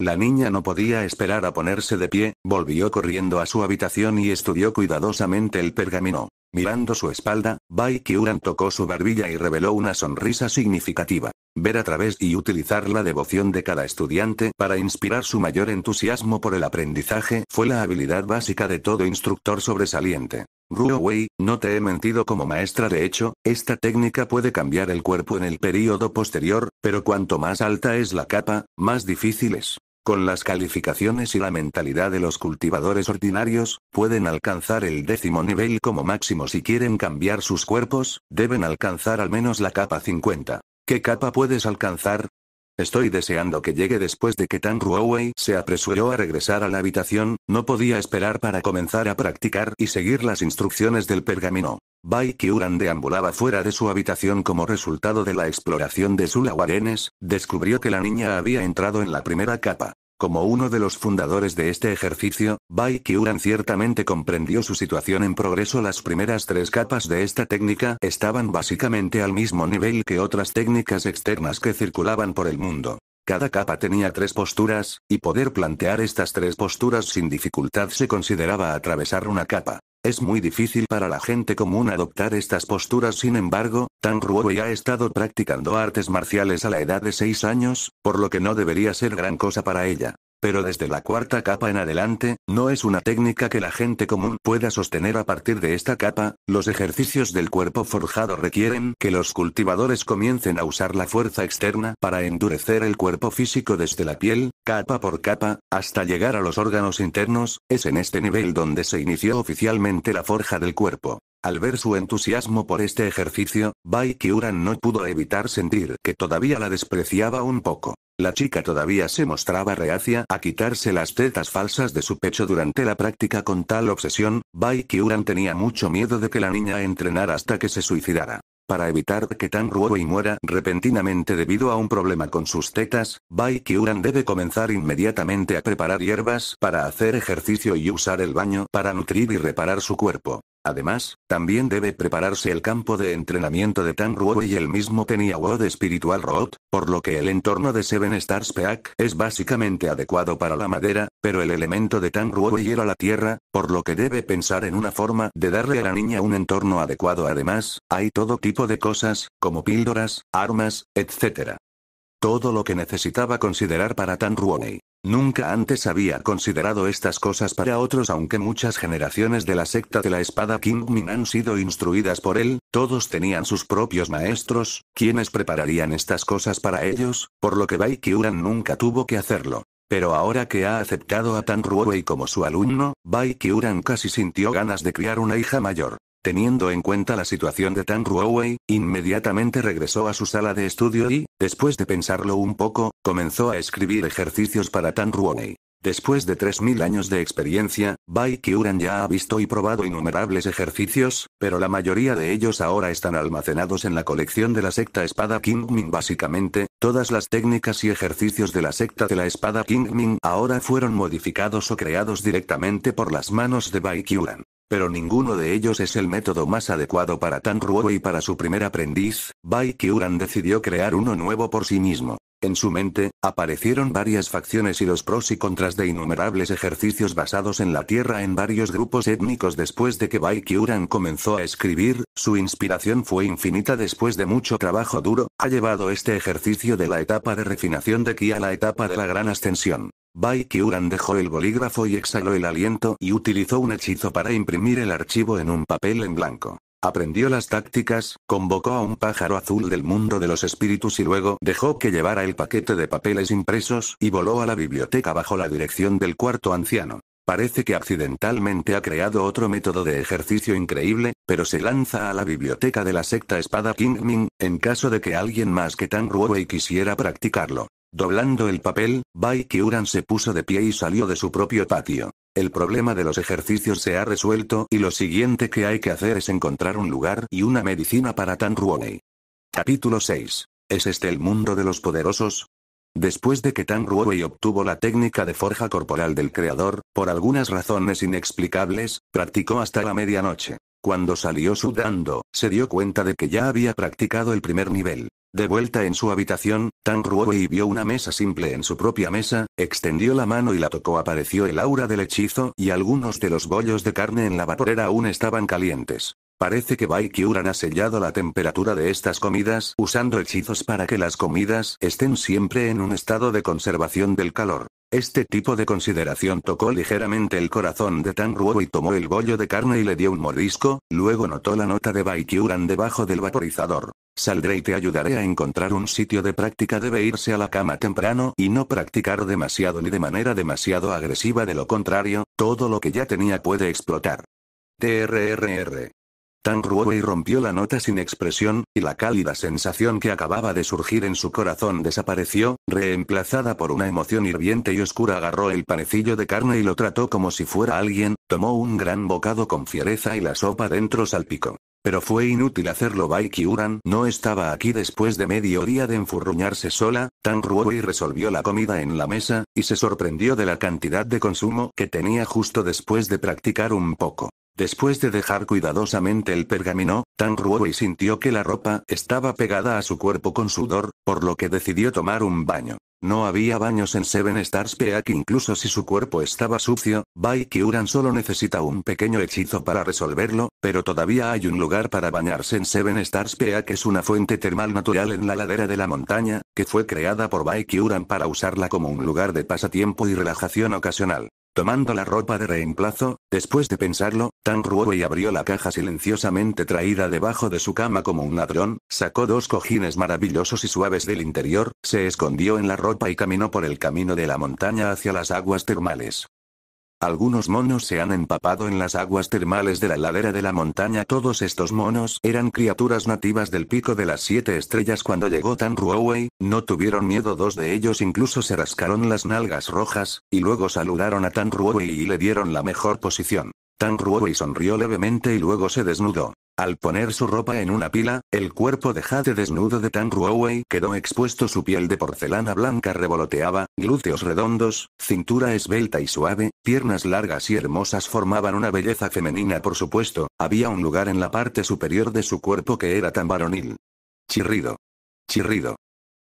La niña no podía esperar a ponerse de pie, volvió corriendo a su habitación y estudió cuidadosamente el pergamino. Mirando su espalda, Bai tocó su barbilla y reveló una sonrisa significativa. Ver a través y utilizar la devoción de cada estudiante para inspirar su mayor entusiasmo por el aprendizaje fue la habilidad básica de todo instructor sobresaliente. Ruo Wei, no te he mentido como maestra de hecho, esta técnica puede cambiar el cuerpo en el período posterior, pero cuanto más alta es la capa, más difícil es con las calificaciones y la mentalidad de los cultivadores ordinarios, pueden alcanzar el décimo nivel como máximo si quieren cambiar sus cuerpos, deben alcanzar al menos la capa 50. ¿Qué capa puedes alcanzar? Estoy deseando que llegue después de que Tan Ruowei se apresuró a regresar a la habitación, no podía esperar para comenzar a practicar y seguir las instrucciones del pergamino. Bai Kiuran deambulaba fuera de su habitación como resultado de la exploración de Warenes. descubrió que la niña había entrado en la primera capa. Como uno de los fundadores de este ejercicio, Bai Qiuran ciertamente comprendió su situación en progreso. Las primeras tres capas de esta técnica estaban básicamente al mismo nivel que otras técnicas externas que circulaban por el mundo. Cada capa tenía tres posturas, y poder plantear estas tres posturas sin dificultad se consideraba atravesar una capa. Es muy difícil para la gente común adoptar estas posturas, sin embargo, Tan Ruowei ha estado practicando artes marciales a la edad de 6 años, por lo que no debería ser gran cosa para ella. Pero desde la cuarta capa en adelante, no es una técnica que la gente común pueda sostener a partir de esta capa, los ejercicios del cuerpo forjado requieren que los cultivadores comiencen a usar la fuerza externa para endurecer el cuerpo físico desde la piel, capa por capa, hasta llegar a los órganos internos, es en este nivel donde se inició oficialmente la forja del cuerpo. Al ver su entusiasmo por este ejercicio, Bai Qiuran no pudo evitar sentir que todavía la despreciaba un poco. La chica todavía se mostraba reacia a quitarse las tetas falsas de su pecho durante la práctica con tal obsesión, Bai Qiuran tenía mucho miedo de que la niña entrenara hasta que se suicidara. Para evitar que Tan Ruowei muera repentinamente debido a un problema con sus tetas, Bai Qiuran debe comenzar inmediatamente a preparar hierbas para hacer ejercicio y usar el baño para nutrir y reparar su cuerpo. Además, también debe prepararse el campo de entrenamiento de Tan Ruo y el mismo tenía WOD espiritual Root, por lo que el entorno de Seven Stars Peak es básicamente adecuado para la madera, pero el elemento de Tan Ruo era la tierra, por lo que debe pensar en una forma de darle a la niña un entorno adecuado. Además, hay todo tipo de cosas, como píldoras, armas, etc. Todo lo que necesitaba considerar para Tan Ruowei. Nunca antes había considerado estas cosas para otros aunque muchas generaciones de la secta de la espada King Min han sido instruidas por él, todos tenían sus propios maestros, quienes prepararían estas cosas para ellos, por lo que Bai Qiuran nunca tuvo que hacerlo. Pero ahora que ha aceptado a Tan Ruowei como su alumno, Bai Qiuran casi sintió ganas de criar una hija mayor. Teniendo en cuenta la situación de Tan Ruowei, inmediatamente regresó a su sala de estudio y, después de pensarlo un poco, comenzó a escribir ejercicios para Tan Ruowei. Después de 3.000 años de experiencia, Bai Qiuran ya ha visto y probado innumerables ejercicios, pero la mayoría de ellos ahora están almacenados en la colección de la secta Espada Ming. Básicamente, todas las técnicas y ejercicios de la secta de la Espada qingming ahora fueron modificados o creados directamente por las manos de Bai Qiuran. Pero ninguno de ellos es el método más adecuado para Tan Ruo y para su primer aprendiz, Bai Qiuran decidió crear uno nuevo por sí mismo. En su mente, aparecieron varias facciones y los pros y contras de innumerables ejercicios basados en la tierra en varios grupos étnicos después de que Bai Qiuran comenzó a escribir, su inspiración fue infinita después de mucho trabajo duro, ha llevado este ejercicio de la etapa de refinación de Ki a la etapa de la gran ascensión. Bai Kyuran dejó el bolígrafo y exhaló el aliento y utilizó un hechizo para imprimir el archivo en un papel en blanco. Aprendió las tácticas, convocó a un pájaro azul del mundo de los espíritus y luego dejó que llevara el paquete de papeles impresos y voló a la biblioteca bajo la dirección del cuarto anciano. Parece que accidentalmente ha creado otro método de ejercicio increíble, pero se lanza a la biblioteca de la secta Espada Ming en caso de que alguien más que Tan Ruowei quisiera practicarlo. Doblando el papel, Bai Qiuran se puso de pie y salió de su propio patio. El problema de los ejercicios se ha resuelto y lo siguiente que hay que hacer es encontrar un lugar y una medicina para Tan Ruowei. Capítulo 6. ¿Es este el mundo de los poderosos? Después de que Tan Ruowei obtuvo la técnica de forja corporal del creador, por algunas razones inexplicables, practicó hasta la medianoche. Cuando salió sudando, se dio cuenta de que ya había practicado el primer nivel. De vuelta en su habitación, Tang Ruowei vio una mesa simple en su propia mesa, extendió la mano y la tocó. Apareció el aura del hechizo y algunos de los bollos de carne en la vaporera aún estaban calientes. Parece que Qiuran ha sellado la temperatura de estas comidas usando hechizos para que las comidas estén siempre en un estado de conservación del calor. Este tipo de consideración tocó ligeramente el corazón de Tanruo y tomó el bollo de carne y le dio un mordisco, luego notó la nota de Baikyuran debajo del vaporizador. Saldré y te ayudaré a encontrar un sitio de práctica. Debe irse a la cama temprano y no practicar demasiado ni de manera demasiado agresiva, de lo contrario, todo lo que ya tenía puede explotar. TRRR. Tan Ruowei rompió la nota sin expresión, y la cálida sensación que acababa de surgir en su corazón desapareció, reemplazada por una emoción hirviente y oscura. Agarró el panecillo de carne y lo trató como si fuera alguien, tomó un gran bocado con fiereza y la sopa dentro salpicó. Pero fue inútil hacerlo. Bai no estaba aquí después de medio día de enfurruñarse sola, Tan Ruowei resolvió la comida en la mesa, y se sorprendió de la cantidad de consumo que tenía justo después de practicar un poco. Después de dejar cuidadosamente el pergamino, Tang y sintió que la ropa estaba pegada a su cuerpo con sudor, por lo que decidió tomar un baño. No había baños en Seven Stars Peak incluso si su cuerpo estaba sucio, Bai solo necesita un pequeño hechizo para resolverlo, pero todavía hay un lugar para bañarse en Seven Stars Peak es una fuente termal natural en la ladera de la montaña, que fue creada por Bai para usarla como un lugar de pasatiempo y relajación ocasional tomando la ropa de reemplazo, después de pensarlo, Tan y abrió la caja silenciosamente traída debajo de su cama como un ladrón, sacó dos cojines maravillosos y suaves del interior, se escondió en la ropa y caminó por el camino de la montaña hacia las aguas termales. Algunos monos se han empapado en las aguas termales de la ladera de la montaña. Todos estos monos eran criaturas nativas del pico de las siete estrellas cuando llegó Tan Ruowei, no tuvieron miedo dos de ellos incluso se rascaron las nalgas rojas, y luego saludaron a Tan Ruowei y le dieron la mejor posición. Tan Ruowei sonrió levemente y luego se desnudó. Al poner su ropa en una pila, el cuerpo de desnudo de Tan Ruowei quedó expuesto. Su piel de porcelana blanca revoloteaba, glúteos redondos, cintura esbelta y suave, piernas largas y hermosas formaban una belleza femenina. Por supuesto, había un lugar en la parte superior de su cuerpo que era tan varonil. Chirrido. Chirrido.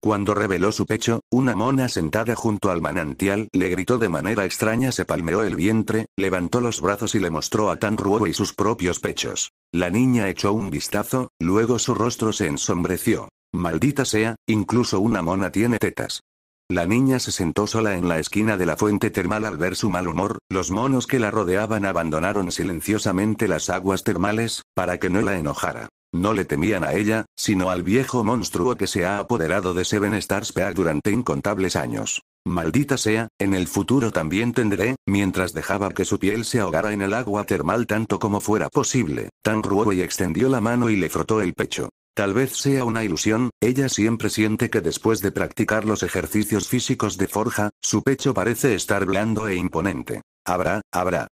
Cuando reveló su pecho, una mona sentada junto al manantial le gritó de manera extraña, se palmeó el vientre, levantó los brazos y le mostró a Tan Ruo y sus propios pechos. La niña echó un vistazo, luego su rostro se ensombreció. Maldita sea, incluso una mona tiene tetas. La niña se sentó sola en la esquina de la fuente termal al ver su mal humor, los monos que la rodeaban abandonaron silenciosamente las aguas termales, para que no la enojara. No le temían a ella, sino al viejo monstruo que se ha apoderado de Seven Stars Peak durante incontables años. Maldita sea, en el futuro también tendré, mientras dejaba que su piel se ahogara en el agua termal tanto como fuera posible, Tan y extendió la mano y le frotó el pecho. Tal vez sea una ilusión, ella siempre siente que después de practicar los ejercicios físicos de forja, su pecho parece estar blando e imponente. Habrá, habrá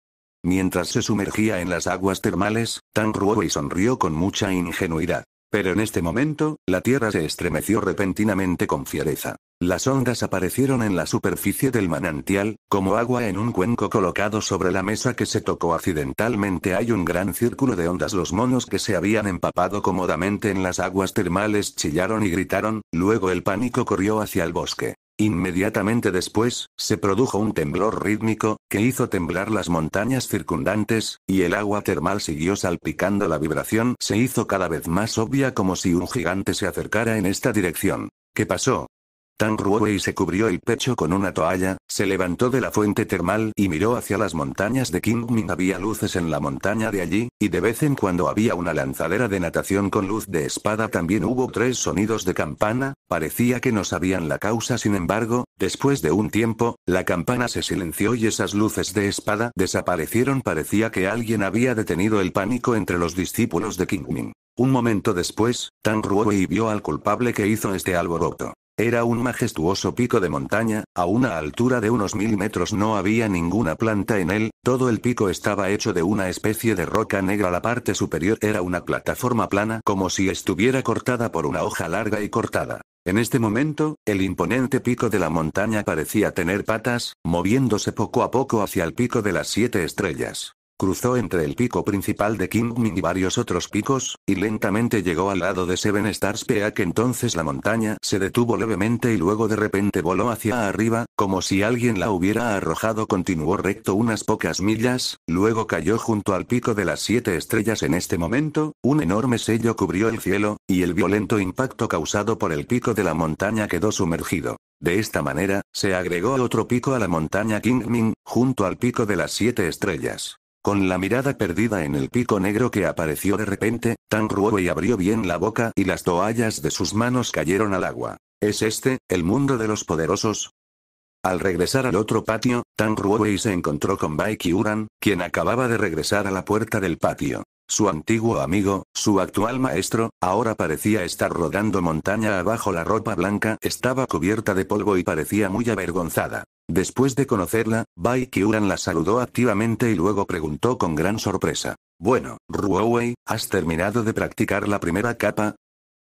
mientras se sumergía en las aguas termales, Tan y sonrió con mucha ingenuidad. Pero en este momento, la tierra se estremeció repentinamente con fiereza. Las ondas aparecieron en la superficie del manantial, como agua en un cuenco colocado sobre la mesa que se tocó accidentalmente. Hay un gran círculo de ondas. Los monos que se habían empapado cómodamente en las aguas termales chillaron y gritaron, luego el pánico corrió hacia el bosque. Inmediatamente después, se produjo un temblor rítmico, que hizo temblar las montañas circundantes, y el agua termal siguió salpicando la vibración, se hizo cada vez más obvia como si un gigante se acercara en esta dirección. ¿Qué pasó? Tang Ruowei se cubrió el pecho con una toalla, se levantó de la fuente termal y miró hacia las montañas de Qingming. Había luces en la montaña de allí, y de vez en cuando había una lanzadera de natación con luz de espada. También hubo tres sonidos de campana, parecía que no sabían la causa. Sin embargo, después de un tiempo, la campana se silenció y esas luces de espada desaparecieron. Parecía que alguien había detenido el pánico entre los discípulos de Qingming. Un momento después, Tang Ruowei vio al culpable que hizo este alboroto. Era un majestuoso pico de montaña, a una altura de unos mil metros no había ninguna planta en él, todo el pico estaba hecho de una especie de roca negra, la parte superior era una plataforma plana como si estuviera cortada por una hoja larga y cortada. En este momento, el imponente pico de la montaña parecía tener patas, moviéndose poco a poco hacia el pico de las siete estrellas. Cruzó entre el pico principal de Ming y varios otros picos, y lentamente llegó al lado de Seven Stars Peak. Entonces la montaña se detuvo levemente y luego de repente voló hacia arriba, como si alguien la hubiera arrojado. Continuó recto unas pocas millas, luego cayó junto al pico de las siete estrellas. En este momento, un enorme sello cubrió el cielo, y el violento impacto causado por el pico de la montaña quedó sumergido. De esta manera, se agregó otro pico a la montaña King Ming, junto al pico de las siete estrellas. Con la mirada perdida en el pico negro que apareció de repente, Tan y abrió bien la boca y las toallas de sus manos cayeron al agua. ¿Es este, el mundo de los poderosos? Al regresar al otro patio, Tan Ruowei se encontró con Bai Uran, quien acababa de regresar a la puerta del patio. Su antiguo amigo, su actual maestro, ahora parecía estar rodando montaña abajo. La ropa blanca estaba cubierta de polvo y parecía muy avergonzada. Después de conocerla, Bai Qiuran la saludó activamente y luego preguntó con gran sorpresa. Bueno, Ruowei, ¿has terminado de practicar la primera capa?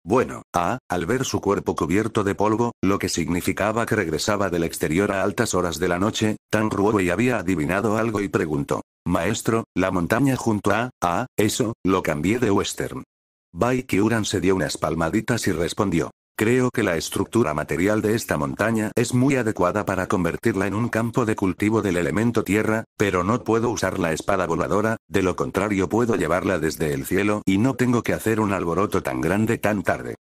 Bueno, ah, al ver su cuerpo cubierto de polvo, lo que significaba que regresaba del exterior a altas horas de la noche, Tan Ruowei había adivinado algo y preguntó. Maestro, la montaña junto a, ah, eso, lo cambié de western. Bai Kiuran se dio unas palmaditas y respondió. Creo que la estructura material de esta montaña es muy adecuada para convertirla en un campo de cultivo del elemento tierra, pero no puedo usar la espada voladora, de lo contrario puedo llevarla desde el cielo y no tengo que hacer un alboroto tan grande tan tarde.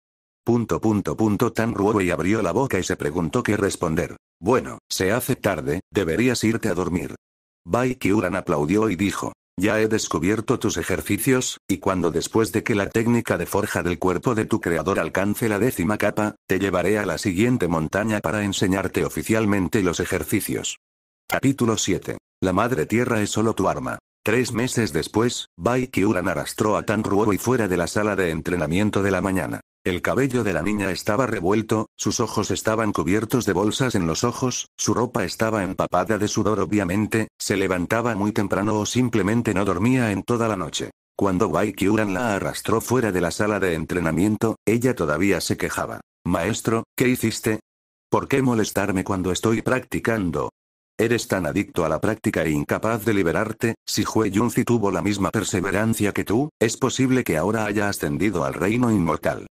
Punto punto punto tan y abrió la boca y se preguntó qué responder. Bueno, se hace tarde, deberías irte a dormir. Bai Qiuran aplaudió y dijo, ya he descubierto tus ejercicios, y cuando después de que la técnica de forja del cuerpo de tu creador alcance la décima capa, te llevaré a la siguiente montaña para enseñarte oficialmente los ejercicios. Capítulo 7. La madre tierra es solo tu arma. Tres meses después, Bai arrastró a Tanruo y fuera de la sala de entrenamiento de la mañana. El cabello de la niña estaba revuelto, sus ojos estaban cubiertos de bolsas en los ojos, su ropa estaba empapada de sudor obviamente, se levantaba muy temprano o simplemente no dormía en toda la noche. Cuando Wai Kyuran la arrastró fuera de la sala de entrenamiento, ella todavía se quejaba. Maestro, ¿qué hiciste? ¿Por qué molestarme cuando estoy practicando? Eres tan adicto a la práctica e incapaz de liberarte, si Hue Yunzi tuvo la misma perseverancia que tú, es posible que ahora haya ascendido al reino inmortal.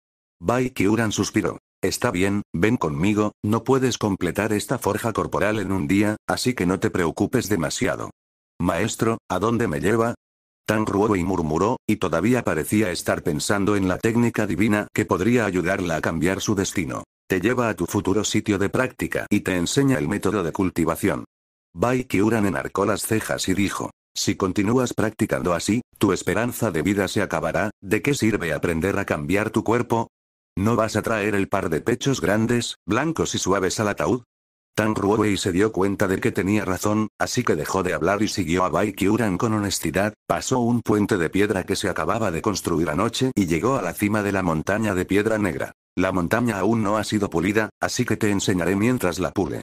Bai suspiró. Está bien, ven conmigo, no puedes completar esta forja corporal en un día, así que no te preocupes demasiado. Maestro, ¿a dónde me lleva? Tan y murmuró, y todavía parecía estar pensando en la técnica divina que podría ayudarla a cambiar su destino. Te lleva a tu futuro sitio de práctica y te enseña el método de cultivación. Bai Kyuran enarcó las cejas y dijo, si continúas practicando así, tu esperanza de vida se acabará, ¿de qué sirve aprender a cambiar tu cuerpo? ¿No vas a traer el par de pechos grandes, blancos y suaves al ataúd? Tan Ruowei se dio cuenta de que tenía razón, así que dejó de hablar y siguió a Bai con honestidad, pasó un puente de piedra que se acababa de construir anoche y llegó a la cima de la montaña de piedra negra. La montaña aún no ha sido pulida, así que te enseñaré mientras la pule.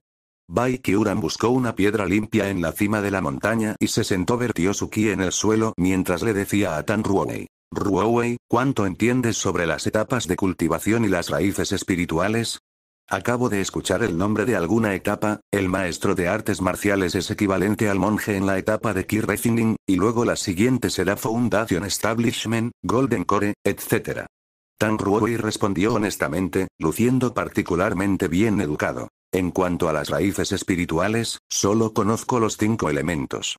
Bai buscó una piedra limpia en la cima de la montaña y se sentó vertió su ki en el suelo mientras le decía a Tan Ruowei. Ruowei, ¿cuánto entiendes sobre las etapas de cultivación y las raíces espirituales? Acabo de escuchar el nombre de alguna etapa, el maestro de artes marciales es equivalente al monje en la etapa de Qi Refining, y luego la siguiente será Foundation Establishment, Golden Core, etc. Tan Ruowei respondió honestamente, luciendo particularmente bien educado. En cuanto a las raíces espirituales, solo conozco los cinco elementos.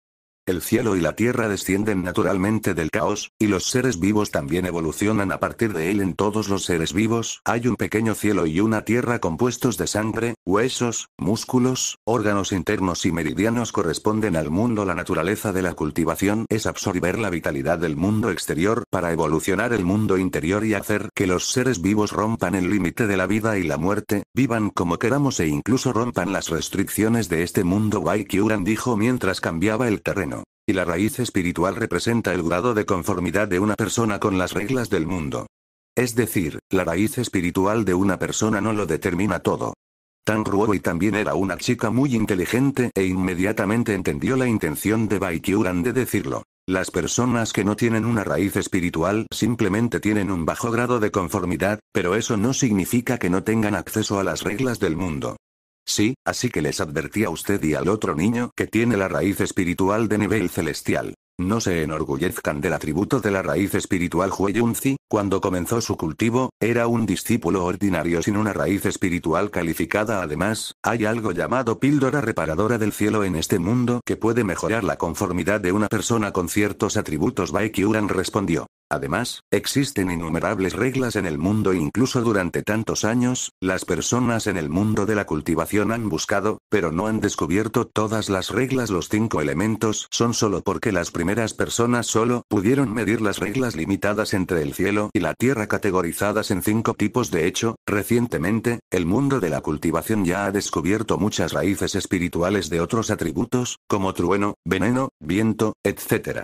El cielo y la tierra descienden naturalmente del caos, y los seres vivos también evolucionan a partir de él en todos los seres vivos. Hay un pequeño cielo y una tierra compuestos de sangre, huesos, músculos, órganos internos y meridianos corresponden al mundo. La naturaleza de la cultivación es absorber la vitalidad del mundo exterior para evolucionar el mundo interior y hacer que los seres vivos rompan el límite de la vida y la muerte, vivan como queramos e incluso rompan las restricciones de este mundo. dijo mientras cambiaba el terreno la raíz espiritual representa el grado de conformidad de una persona con las reglas del mundo. Es decir, la raíz espiritual de una persona no lo determina todo. Tan Ruo y también era una chica muy inteligente e inmediatamente entendió la intención de Baikyuran de decirlo. Las personas que no tienen una raíz espiritual simplemente tienen un bajo grado de conformidad, pero eso no significa que no tengan acceso a las reglas del mundo. Sí, así que les advertí a usted y al otro niño que tiene la raíz espiritual de nivel celestial. No se enorgullezcan del atributo de la raíz espiritual Hueyunzi, cuando comenzó su cultivo, era un discípulo ordinario sin una raíz espiritual calificada. Además, hay algo llamado píldora reparadora del cielo en este mundo que puede mejorar la conformidad de una persona con ciertos atributos. Baekyuran respondió. Además, existen innumerables reglas en el mundo e incluso durante tantos años, las personas en el mundo de la cultivación han buscado, pero no han descubierto todas las reglas. Los cinco elementos son solo porque las primeras personas solo pudieron medir las reglas limitadas entre el cielo y la tierra categorizadas en cinco tipos. De hecho, recientemente, el mundo de la cultivación ya ha descubierto muchas raíces espirituales de otros atributos, como trueno, veneno, viento, etc.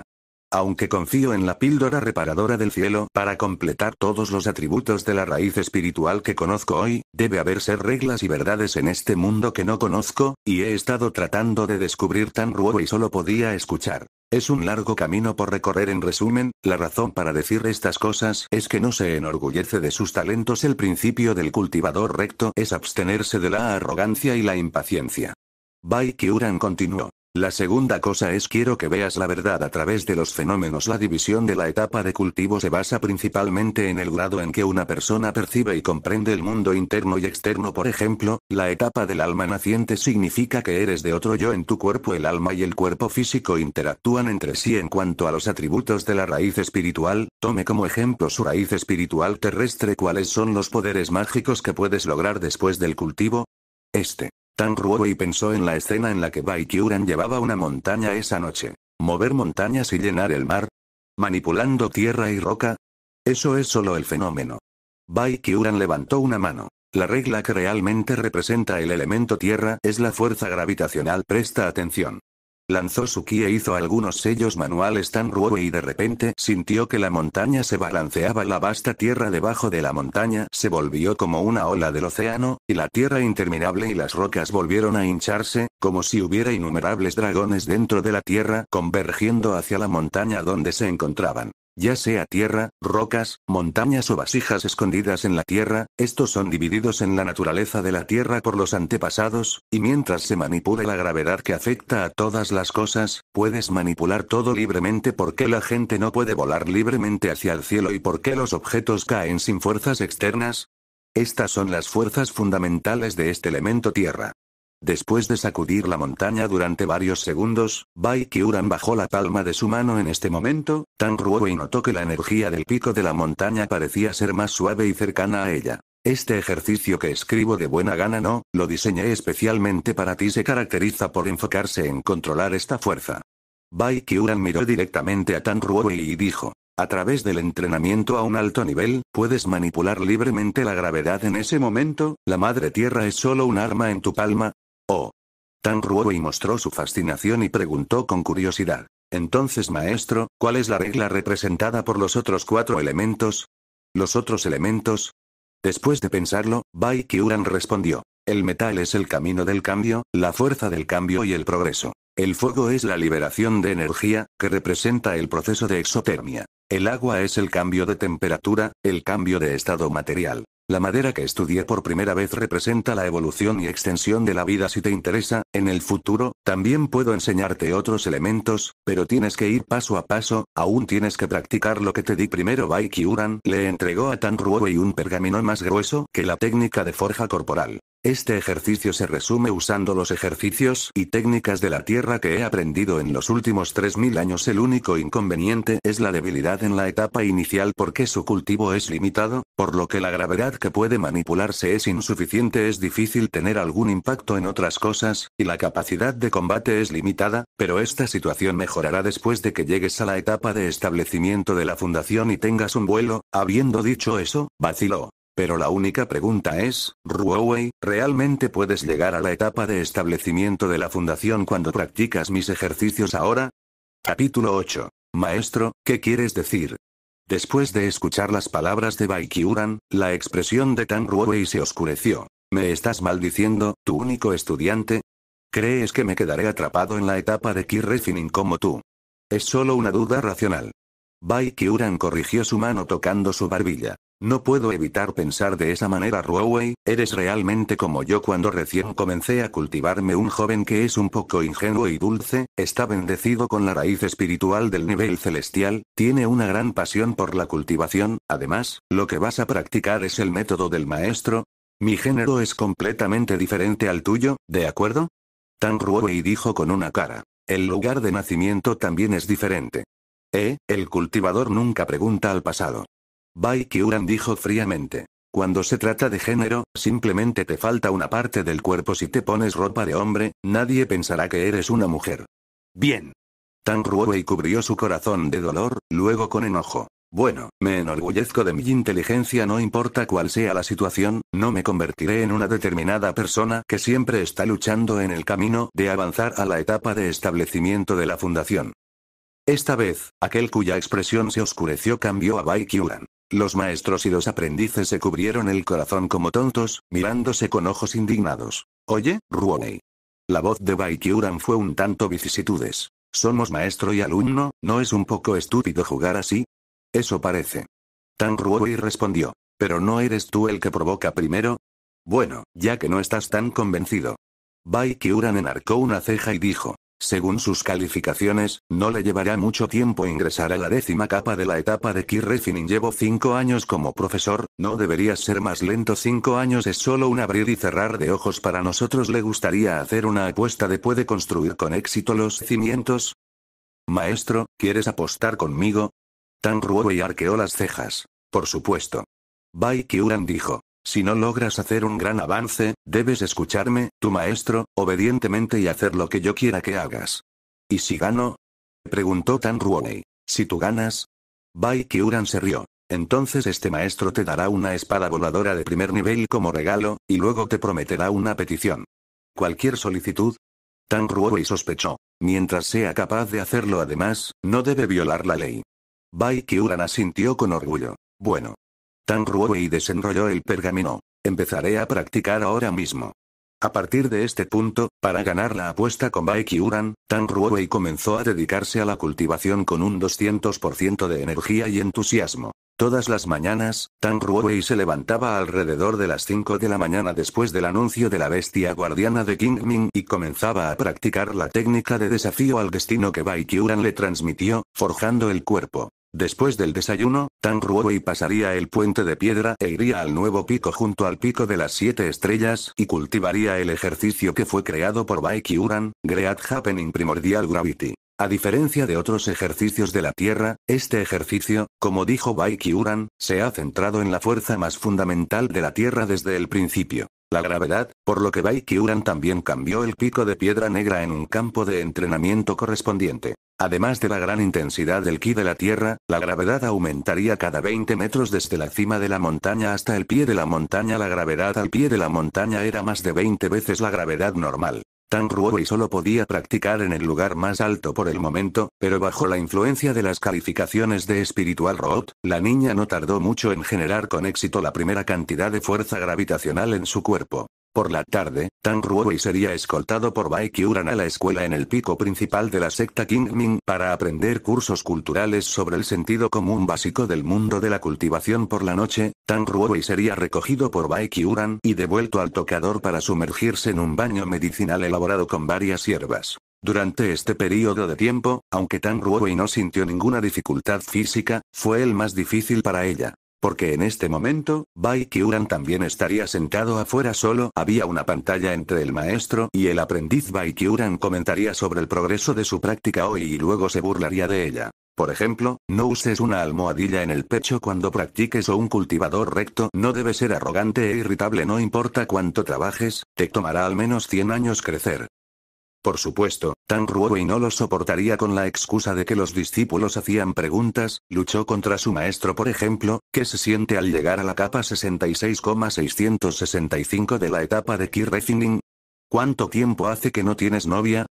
Aunque confío en la píldora reparadora del cielo para completar todos los atributos de la raíz espiritual que conozco hoy, debe haber ser reglas y verdades en este mundo que no conozco, y he estado tratando de descubrir tan ruego y solo podía escuchar. Es un largo camino por recorrer en resumen, la razón para decir estas cosas es que no se enorgullece de sus talentos el principio del cultivador recto es abstenerse de la arrogancia y la impaciencia. Bai continuó. La segunda cosa es quiero que veas la verdad a través de los fenómenos. La división de la etapa de cultivo se basa principalmente en el grado en que una persona percibe y comprende el mundo interno y externo. Por ejemplo, la etapa del alma naciente significa que eres de otro yo en tu cuerpo. El alma y el cuerpo físico interactúan entre sí en cuanto a los atributos de la raíz espiritual. Tome como ejemplo su raíz espiritual terrestre. ¿Cuáles son los poderes mágicos que puedes lograr después del cultivo? Este Tan y pensó en la escena en la que Bai Qiuran llevaba una montaña esa noche. Mover montañas y llenar el mar. Manipulando tierra y roca. Eso es solo el fenómeno. Bai Qiuran levantó una mano. La regla que realmente representa el elemento tierra es la fuerza gravitacional. Presta atención. Lanzó su ki e hizo algunos sellos manuales tan ruego y de repente sintió que la montaña se balanceaba la vasta tierra debajo de la montaña se volvió como una ola del océano, y la tierra interminable y las rocas volvieron a hincharse, como si hubiera innumerables dragones dentro de la tierra convergiendo hacia la montaña donde se encontraban. Ya sea tierra, rocas, montañas o vasijas escondidas en la tierra, estos son divididos en la naturaleza de la tierra por los antepasados, y mientras se manipule la gravedad que afecta a todas las cosas, puedes manipular todo libremente porque la gente no puede volar libremente hacia el cielo y por qué los objetos caen sin fuerzas externas. Estas son las fuerzas fundamentales de este elemento tierra. Después de sacudir la montaña durante varios segundos, Bai Kyuran bajó la palma de su mano en este momento, Tan y notó que la energía del pico de la montaña parecía ser más suave y cercana a ella. Este ejercicio que escribo de buena gana no, lo diseñé especialmente para ti se caracteriza por enfocarse en controlar esta fuerza. Bai Kyuran miró directamente a Tan Ruowei y dijo, a través del entrenamiento a un alto nivel, puedes manipular libremente la gravedad en ese momento, la madre tierra es solo un arma en tu palma, Oh. Tan y mostró su fascinación y preguntó con curiosidad. Entonces, maestro, ¿cuál es la regla representada por los otros cuatro elementos? ¿Los otros elementos? Después de pensarlo, Bai Qiuran respondió. El metal es el camino del cambio, la fuerza del cambio y el progreso. El fuego es la liberación de energía, que representa el proceso de exotermia. El agua es el cambio de temperatura, el cambio de estado material. La madera que estudié por primera vez representa la evolución y extensión de la vida si te interesa, en el futuro, también puedo enseñarte otros elementos, pero tienes que ir paso a paso, aún tienes que practicar lo que te di primero Bai le entregó a Tan y un pergamino más grueso que la técnica de forja corporal. Este ejercicio se resume usando los ejercicios y técnicas de la Tierra que he aprendido en los últimos 3.000 años. El único inconveniente es la debilidad en la etapa inicial porque su cultivo es limitado, por lo que la gravedad que puede manipularse es insuficiente. Es difícil tener algún impacto en otras cosas, y la capacidad de combate es limitada, pero esta situación mejorará después de que llegues a la etapa de establecimiento de la fundación y tengas un vuelo. Habiendo dicho eso, vaciló. Pero la única pregunta es, Ruowei, ¿realmente puedes llegar a la etapa de establecimiento de la fundación cuando practicas mis ejercicios ahora? Capítulo 8. Maestro, ¿qué quieres decir? Después de escuchar las palabras de Baikiuran, la expresión de Tan Ruowei se oscureció. ¿Me estás maldiciendo, tu único estudiante? ¿Crees que me quedaré atrapado en la etapa de Refining como tú? Es solo una duda racional. Bai corrigió su mano tocando su barbilla. No puedo evitar pensar de esa manera, Ruowei, eres realmente como yo cuando recién comencé a cultivarme un joven que es un poco ingenuo y dulce, está bendecido con la raíz espiritual del nivel celestial, tiene una gran pasión por la cultivación, además, lo que vas a practicar es el método del maestro. Mi género es completamente diferente al tuyo, ¿de acuerdo? Tan Ruowei dijo con una cara. El lugar de nacimiento también es diferente. Eh, el cultivador nunca pregunta al pasado. Bai dijo fríamente. Cuando se trata de género, simplemente te falta una parte del cuerpo si te pones ropa de hombre, nadie pensará que eres una mujer. Bien. Tan Ruowei cubrió su corazón de dolor, luego con enojo. Bueno, me enorgullezco de mi inteligencia no importa cuál sea la situación, no me convertiré en una determinada persona que siempre está luchando en el camino de avanzar a la etapa de establecimiento de la fundación. Esta vez, aquel cuya expresión se oscureció cambió a Bai los maestros y los aprendices se cubrieron el corazón como tontos, mirándose con ojos indignados. Oye, Ruonei. La voz de Baikyuran fue un tanto vicisitudes. Somos maestro y alumno, ¿no es un poco estúpido jugar así? Eso parece. Tan Ruonei respondió. ¿Pero no eres tú el que provoca primero? Bueno, ya que no estás tan convencido. Baikyuran enarcó una ceja y dijo. Según sus calificaciones, no le llevará mucho tiempo ingresar a la décima capa de la etapa de Kirrefinin. Llevo cinco años como profesor, no debería ser más lento. Cinco años es solo un abrir y cerrar de ojos para nosotros. Le gustaría hacer una apuesta de puede construir con éxito los cimientos. Maestro, ¿quieres apostar conmigo? Tan y arqueó las cejas. Por supuesto. Bai Kyuran dijo. Si no logras hacer un gran avance, debes escucharme, tu maestro, obedientemente y hacer lo que yo quiera que hagas. ¿Y si gano? preguntó Tan Ruowei. Si tú ganas. Bai Qiuran se rió. Entonces este maestro te dará una espada voladora de primer nivel como regalo, y luego te prometerá una petición. ¿Cualquier solicitud? Tan Ruowei sospechó. Mientras sea capaz de hacerlo además, no debe violar la ley. Bai Qiuran asintió con orgullo. Bueno, Tan Ruowei desenrolló el pergamino. Empezaré a practicar ahora mismo. A partir de este punto, para ganar la apuesta con Bai Uran, Tan Ruowei comenzó a dedicarse a la cultivación con un 200% de energía y entusiasmo. Todas las mañanas, Tan Ruowei se levantaba alrededor de las 5 de la mañana después del anuncio de la bestia guardiana de King Ming y comenzaba a practicar la técnica de desafío al destino que Baekyuran le transmitió, forjando el cuerpo. Después del desayuno, Tan y pasaría el puente de piedra e iría al nuevo pico junto al pico de las siete estrellas y cultivaría el ejercicio que fue creado por Baiki Uran, Great Happening Primordial Gravity. A diferencia de otros ejercicios de la Tierra, este ejercicio, como dijo Baiki Uran, se ha centrado en la fuerza más fundamental de la Tierra desde el principio la gravedad, por lo que Baikyuran también cambió el pico de piedra negra en un campo de entrenamiento correspondiente. Además de la gran intensidad del ki de la Tierra, la gravedad aumentaría cada 20 metros desde la cima de la montaña hasta el pie de la montaña. La gravedad al pie de la montaña era más de 20 veces la gravedad normal. Tan Ruo y solo podía practicar en el lugar más alto por el momento, pero bajo la influencia de las calificaciones de espiritual Root, la niña no tardó mucho en generar con éxito la primera cantidad de fuerza gravitacional en su cuerpo. Por la tarde, Tang Ruowei sería escoltado por Bai Uran a la escuela en el pico principal de la secta Qingming para aprender cursos culturales sobre el sentido común básico del mundo de la cultivación por la noche, Tang Ruowei sería recogido por Bai Uran y devuelto al tocador para sumergirse en un baño medicinal elaborado con varias hierbas. Durante este periodo de tiempo, aunque Tan Ruowei no sintió ninguna dificultad física, fue el más difícil para ella. Porque en este momento, Bai Qiuran también estaría sentado afuera solo. Había una pantalla entre el maestro y el aprendiz. Bai Qiuran comentaría sobre el progreso de su práctica hoy y luego se burlaría de ella. Por ejemplo, no uses una almohadilla en el pecho cuando practiques o un cultivador recto no debe ser arrogante e irritable no importa cuánto trabajes, te tomará al menos 100 años crecer. Por supuesto, Tan y no lo soportaría con la excusa de que los discípulos hacían preguntas, luchó contra su maestro por ejemplo, ¿qué se siente al llegar a la capa 66,665 de la etapa de Key Refining. ¿Cuánto tiempo hace que no tienes novia?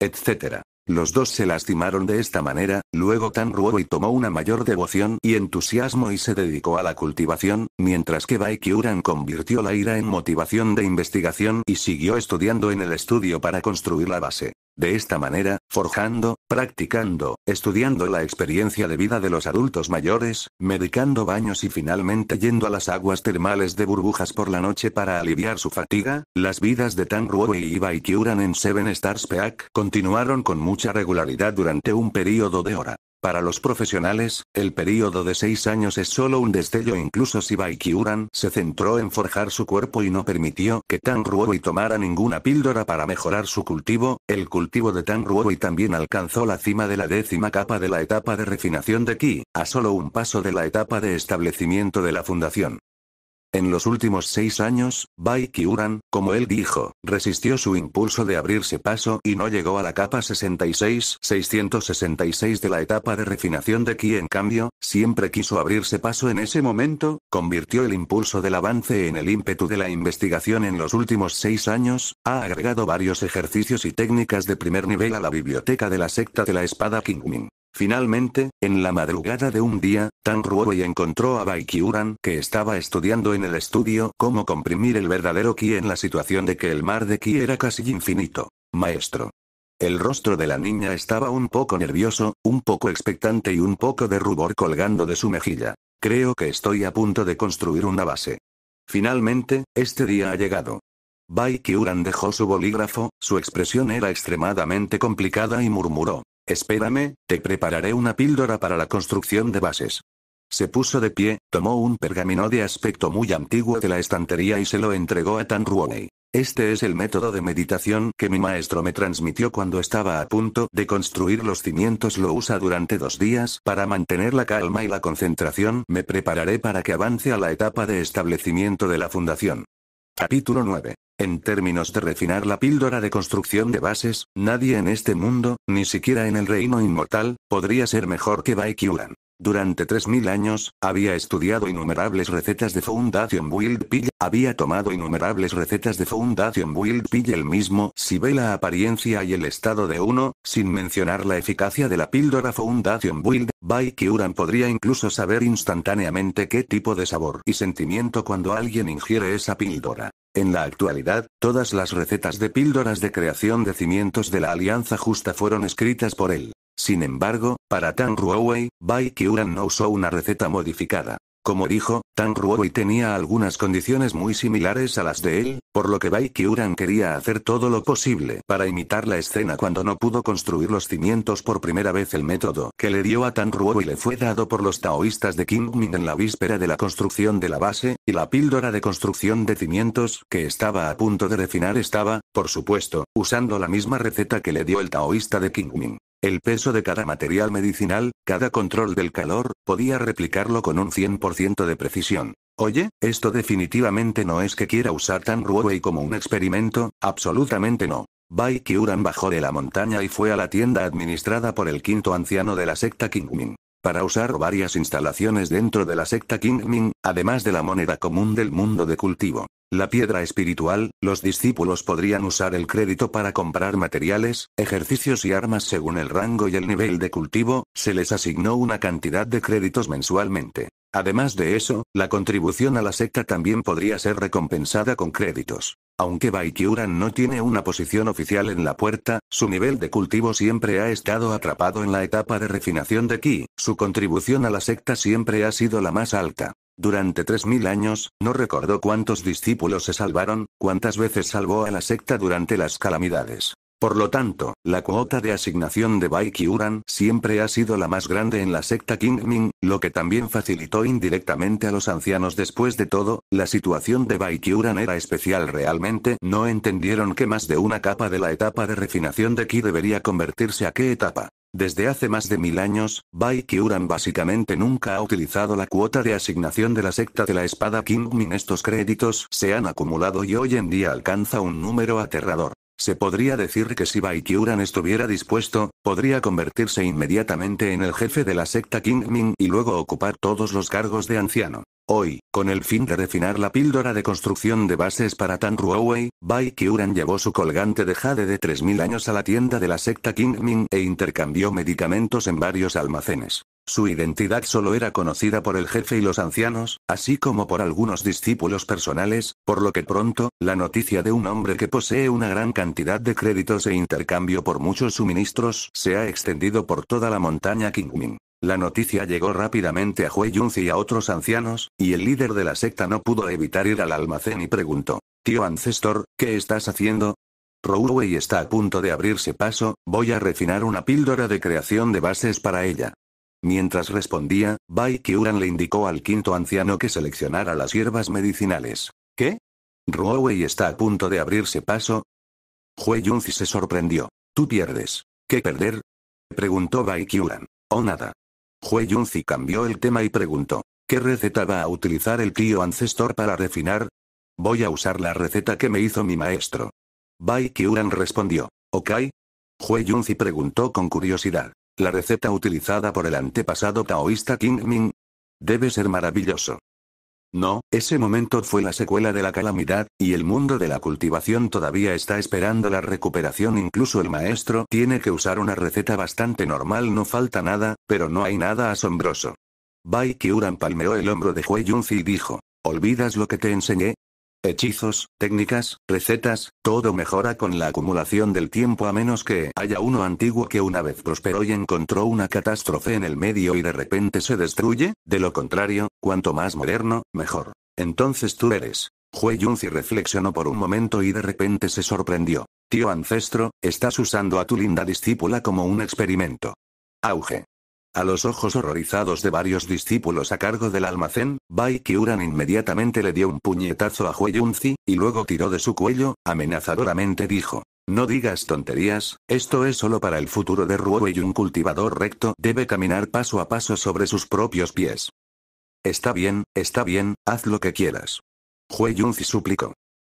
Etcétera. Los dos se lastimaron de esta manera, luego Tan y tomó una mayor devoción y entusiasmo y se dedicó a la cultivación, mientras que Baikyuran convirtió la ira en motivación de investigación y siguió estudiando en el estudio para construir la base. De esta manera, forjando, practicando, estudiando la experiencia de vida de los adultos mayores, medicando baños y finalmente yendo a las aguas termales de burbujas por la noche para aliviar su fatiga, las vidas de Tan Ruo y Iba y Kyuran en Seven Stars Peak continuaron con mucha regularidad durante un período de hora. Para los profesionales, el período de seis años es solo un destello incluso si Baikyuran se centró en forjar su cuerpo y no permitió que Tan Ruoi tomara ninguna píldora para mejorar su cultivo, el cultivo de Tan Ruoi también alcanzó la cima de la décima capa de la etapa de refinación de Ki, a solo un paso de la etapa de establecimiento de la fundación. En los últimos seis años, Bai Qiuran, como él dijo, resistió su impulso de abrirse paso y no llegó a la capa 66-666 de la etapa de refinación de Ki en cambio, siempre quiso abrirse paso en ese momento, convirtió el impulso del avance en el ímpetu de la investigación en los últimos seis años, ha agregado varios ejercicios y técnicas de primer nivel a la biblioteca de la secta de la espada Kingmin. Finalmente, en la madrugada de un día, Tang y encontró a Bai Qiuran que estaba estudiando en el estudio cómo comprimir el verdadero ki en la situación de que el mar de ki era casi infinito. Maestro. El rostro de la niña estaba un poco nervioso, un poco expectante y un poco de rubor colgando de su mejilla. Creo que estoy a punto de construir una base. Finalmente, este día ha llegado. Bai Qiuran dejó su bolígrafo, su expresión era extremadamente complicada y murmuró. Espérame, te prepararé una píldora para la construcción de bases. Se puso de pie, tomó un pergamino de aspecto muy antiguo de la estantería y se lo entregó a Tan Este es el método de meditación que mi maestro me transmitió cuando estaba a punto de construir los cimientos. Lo usa durante dos días para mantener la calma y la concentración. Me prepararé para que avance a la etapa de establecimiento de la fundación. Capítulo 9. En términos de refinar la píldora de construcción de bases, nadie en este mundo, ni siquiera en el reino inmortal, podría ser mejor que Bai durante 3.000 años, había estudiado innumerables recetas de Foundation Build Pig, había tomado innumerables recetas de Foundation Build Pig el mismo, si ve la apariencia y el estado de uno, sin mencionar la eficacia de la píldora Foundation Build, by Kiuran podría incluso saber instantáneamente qué tipo de sabor y sentimiento cuando alguien ingiere esa píldora. En la actualidad, todas las recetas de píldoras de creación de cimientos de la Alianza Justa fueron escritas por él. Sin embargo, para Tan Ruowei, Bai Qiuran no usó una receta modificada. Como dijo, Tan Ruowei tenía algunas condiciones muy similares a las de él, por lo que Bai Qiuran quería hacer todo lo posible para imitar la escena cuando no pudo construir los cimientos por primera vez el método que le dio a Tan Ruowei le fue dado por los taoístas de Qingming en la víspera de la construcción de la base, y la píldora de construcción de cimientos que estaba a punto de refinar estaba, por supuesto, usando la misma receta que le dio el taoísta de Qingming. El peso de cada material medicinal, cada control del calor, podía replicarlo con un 100% de precisión. Oye, esto definitivamente no es que quiera usar tan Ruowei como un experimento, absolutamente no. Bai Kiuran bajó de la montaña y fue a la tienda administrada por el quinto anciano de la secta Kingmin. Para usar varias instalaciones dentro de la secta Kingmin, además de la moneda común del mundo de cultivo la piedra espiritual, los discípulos podrían usar el crédito para comprar materiales, ejercicios y armas según el rango y el nivel de cultivo, se les asignó una cantidad de créditos mensualmente. Además de eso, la contribución a la secta también podría ser recompensada con créditos. Aunque Baikyuran no tiene una posición oficial en la puerta, su nivel de cultivo siempre ha estado atrapado en la etapa de refinación de Ki, su contribución a la secta siempre ha sido la más alta. Durante tres mil años, no recordó cuántos discípulos se salvaron, cuántas veces salvó a la secta durante las calamidades. Por lo tanto, la cuota de asignación de Bai Qiuran siempre ha sido la más grande en la secta Qingming, lo que también facilitó indirectamente a los ancianos después de todo, la situación de Bai era especial realmente, no entendieron que más de una capa de la etapa de refinación de Qi debería convertirse a qué etapa. Desde hace más de mil años, Bai básicamente nunca ha utilizado la cuota de asignación de la secta de la espada Qingming. Estos créditos se han acumulado y hoy en día alcanza un número aterrador. Se podría decir que si Baikyuran estuviera dispuesto, podría convertirse inmediatamente en el jefe de la secta Ming y luego ocupar todos los cargos de anciano. Hoy, con el fin de refinar la píldora de construcción de bases para Tan Ruowei, Bai llevó su colgante de jade de 3000 años a la tienda de la secta Qingming e intercambió medicamentos en varios almacenes. Su identidad solo era conocida por el jefe y los ancianos, así como por algunos discípulos personales, por lo que pronto, la noticia de un hombre que posee una gran cantidad de créditos e intercambio por muchos suministros se ha extendido por toda la montaña Qingming. La noticia llegó rápidamente a Hue y a otros ancianos, y el líder de la secta no pudo evitar ir al almacén y preguntó, Tío Ancestor, ¿qué estás haciendo? Rouwei está a punto de abrirse paso, voy a refinar una píldora de creación de bases para ella. Mientras respondía, Bai le indicó al quinto anciano que seleccionara las hierbas medicinales. ¿Qué? Rouwei está a punto de abrirse paso. Hue se sorprendió. Tú pierdes. ¿Qué perder? Preguntó Bai Kyuran. Oh nada. Jue Yunzi cambió el tema y preguntó. ¿Qué receta va a utilizar el tío ancestor para refinar? Voy a usar la receta que me hizo mi maestro. Bai Kyuran respondió. ¿Ok? Jue Yunzi preguntó con curiosidad. ¿La receta utilizada por el antepasado taoísta King Ming? Debe ser maravilloso. No, ese momento fue la secuela de la calamidad, y el mundo de la cultivación todavía está esperando la recuperación. Incluso el maestro tiene que usar una receta bastante normal, no falta nada, pero no hay nada asombroso. Bai Kiuran palmeó el hombro de Hui y dijo, ¿olvidas lo que te enseñé? Hechizos, técnicas, recetas, todo mejora con la acumulación del tiempo a menos que haya uno antiguo que una vez prosperó y encontró una catástrofe en el medio y de repente se destruye, de lo contrario, cuanto más moderno, mejor. Entonces tú eres. Hue reflexionó por un momento y de repente se sorprendió. Tío ancestro, estás usando a tu linda discípula como un experimento. Auge. A los ojos horrorizados de varios discípulos a cargo del almacén, Bai Qiuran inmediatamente le dio un puñetazo a Hueyunzi, y luego tiró de su cuello, amenazadoramente dijo. No digas tonterías, esto es solo para el futuro de Ruo y un cultivador recto debe caminar paso a paso sobre sus propios pies. Está bien, está bien, haz lo que quieras. Hueyunzi suplicó.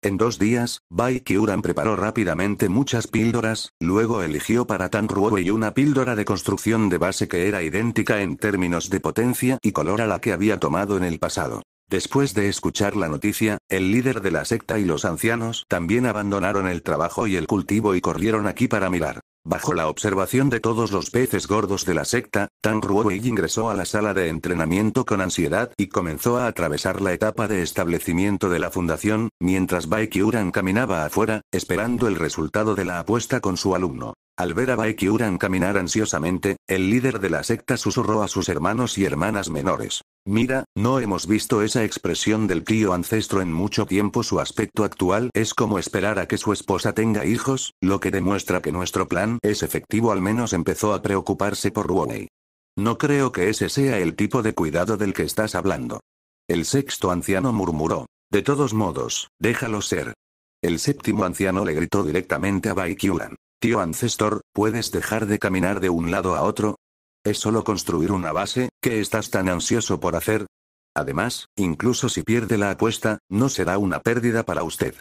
En dos días, Bai Kyuran preparó rápidamente muchas píldoras, luego eligió para Tan y una píldora de construcción de base que era idéntica en términos de potencia y color a la que había tomado en el pasado. Después de escuchar la noticia, el líder de la secta y los ancianos también abandonaron el trabajo y el cultivo y corrieron aquí para mirar. Bajo la observación de todos los peces gordos de la secta, Tan Ruowei ingresó a la sala de entrenamiento con ansiedad y comenzó a atravesar la etapa de establecimiento de la fundación, mientras Bai Qiuran caminaba afuera, esperando el resultado de la apuesta con su alumno. Al ver a Bai Qiuran caminar ansiosamente, el líder de la secta susurró a sus hermanos y hermanas menores. Mira, no hemos visto esa expresión del tío ancestro en mucho tiempo. Su aspecto actual es como esperar a que su esposa tenga hijos, lo que demuestra que nuestro plan es efectivo. Al menos empezó a preocuparse por Ruowei. No creo que ese sea el tipo de cuidado del que estás hablando. El sexto anciano murmuró. De todos modos, déjalo ser. El séptimo anciano le gritó directamente a Baikyulan. Tío Ancestor, ¿puedes dejar de caminar de un lado a otro? Es solo construir una base, ¿qué estás tan ansioso por hacer? Además, incluso si pierde la apuesta, no será una pérdida para usted.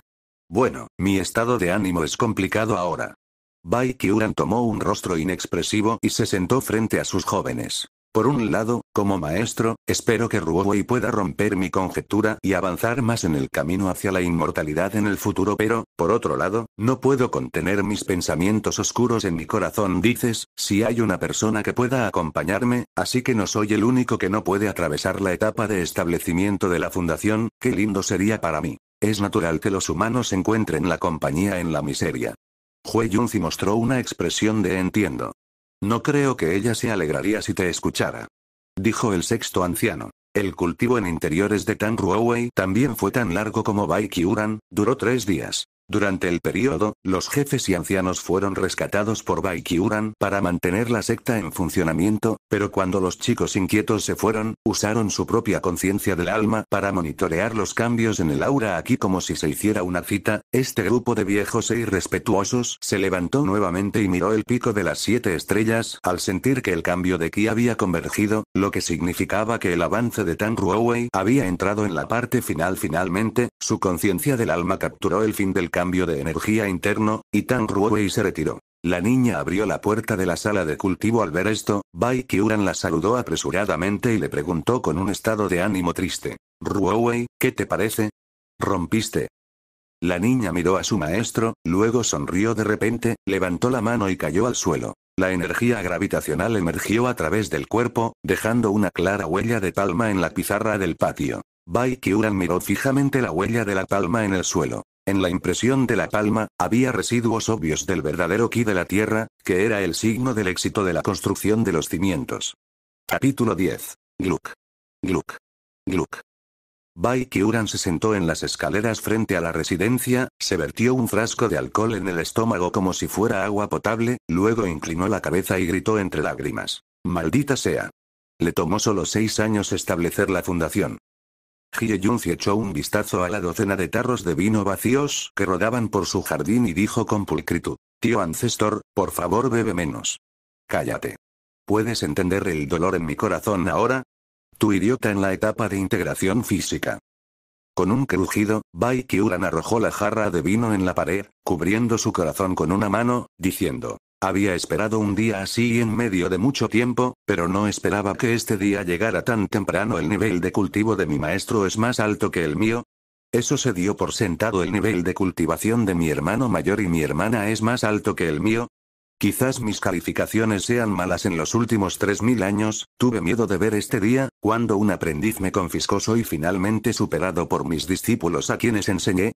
Bueno, mi estado de ánimo es complicado ahora. Bai Kiuran tomó un rostro inexpresivo y se sentó frente a sus jóvenes. Por un lado, como maestro, espero que Ruowei pueda romper mi conjetura y avanzar más en el camino hacia la inmortalidad en el futuro pero, por otro lado, no puedo contener mis pensamientos oscuros en mi corazón dices, si hay una persona que pueda acompañarme, así que no soy el único que no puede atravesar la etapa de establecimiento de la fundación, qué lindo sería para mí. Es natural que los humanos encuentren la compañía en la miseria. Jue Yunzi mostró una expresión de entiendo. No creo que ella se alegraría si te escuchara. Dijo el sexto anciano. El cultivo en interiores de Tan Ruowei también fue tan largo como Bai Qiuran, duró tres días. Durante el periodo, los jefes y ancianos fueron rescatados por Baikyuran para mantener la secta en funcionamiento, pero cuando los chicos inquietos se fueron, usaron su propia conciencia del alma para monitorear los cambios en el aura aquí como si se hiciera una cita, este grupo de viejos e irrespetuosos se levantó nuevamente y miró el pico de las siete estrellas al sentir que el cambio de ki había convergido, lo que significaba que el avance de Tan Ruowei había entrado en la parte final finalmente, su conciencia del alma capturó el fin del cambio cambio de energía interno, y Tan Ruowei se retiró. La niña abrió la puerta de la sala de cultivo al ver esto, Bai Qiuran la saludó apresuradamente y le preguntó con un estado de ánimo triste. Ruowei, ¿qué te parece? Rompiste. La niña miró a su maestro, luego sonrió de repente, levantó la mano y cayó al suelo. La energía gravitacional emergió a través del cuerpo, dejando una clara huella de palma en la pizarra del patio. Bai Qiuran miró fijamente la huella de la palma en el suelo. En la impresión de la palma, había residuos obvios del verdadero ki de la tierra, que era el signo del éxito de la construcción de los cimientos. Capítulo 10. Gluck. Gluck. Gluck. Bai Qiuran se sentó en las escaleras frente a la residencia, se vertió un frasco de alcohol en el estómago como si fuera agua potable, luego inclinó la cabeza y gritó entre lágrimas. Maldita sea. Le tomó solo seis años establecer la fundación se echó un vistazo a la docena de tarros de vino vacíos que rodaban por su jardín y dijo con pulcritud, Tío Ancestor, por favor bebe menos. Cállate. ¿Puedes entender el dolor en mi corazón ahora? Tu idiota en la etapa de integración física. Con un crujido, Bai arrojó la jarra de vino en la pared, cubriendo su corazón con una mano, diciendo, había esperado un día así en medio de mucho tiempo, pero no esperaba que este día llegara tan temprano. El nivel de cultivo de mi maestro es más alto que el mío. Eso se dio por sentado. El nivel de cultivación de mi hermano mayor y mi hermana es más alto que el mío. Quizás mis calificaciones sean malas en los últimos tres mil años, tuve miedo de ver este día, cuando un aprendiz me confiscó soy finalmente superado por mis discípulos a quienes enseñé,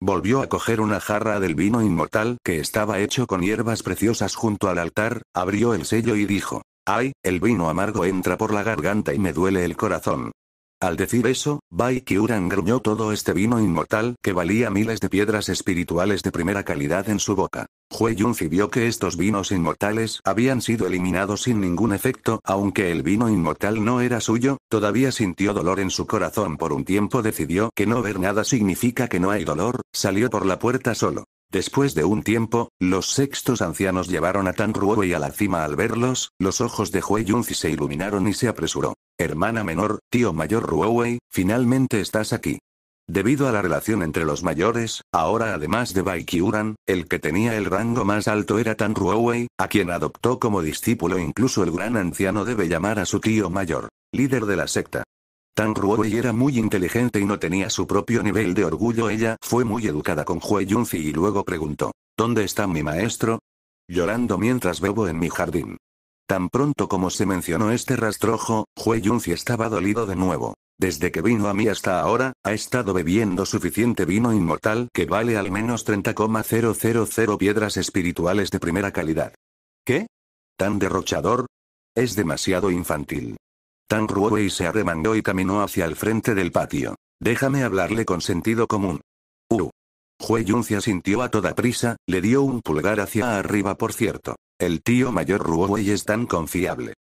Volvió a coger una jarra del vino inmortal que estaba hecho con hierbas preciosas junto al altar, abrió el sello y dijo, ¡ay, el vino amargo entra por la garganta y me duele el corazón! Al decir eso, Bai Kyuran gruñó todo este vino inmortal que valía miles de piedras espirituales de primera calidad en su boca. Hui Yunzi vio que estos vinos inmortales habían sido eliminados sin ningún efecto, aunque el vino inmortal no era suyo, todavía sintió dolor en su corazón por un tiempo decidió que no ver nada significa que no hay dolor, salió por la puerta solo. Después de un tiempo, los sextos ancianos llevaron a Tan Ruowei a la cima al verlos, los ojos de Hui Yunzi se iluminaron y se apresuró. Hermana menor, tío mayor Ruowei, finalmente estás aquí. Debido a la relación entre los mayores, ahora además de Baikiuran, el que tenía el rango más alto era Tan Ruowei, a quien adoptó como discípulo incluso el gran anciano debe llamar a su tío mayor, líder de la secta. Tan y era muy inteligente y no tenía su propio nivel de orgullo. Ella fue muy educada con Hue Yunzi y luego preguntó, ¿Dónde está mi maestro? Llorando mientras bebo en mi jardín. Tan pronto como se mencionó este rastrojo, Hue Yunzi estaba dolido de nuevo. Desde que vino a mí hasta ahora, ha estado bebiendo suficiente vino inmortal que vale al menos 30,000 piedras espirituales de primera calidad. ¿Qué? ¿Tan derrochador? Es demasiado infantil. Tan Ruowei se arremangó y caminó hacia el frente del patio. Déjame hablarle con sentido común. Uh. Jue sintió se asintió a toda prisa, le dio un pulgar hacia arriba por cierto. El tío mayor Ruowei es tan confiable.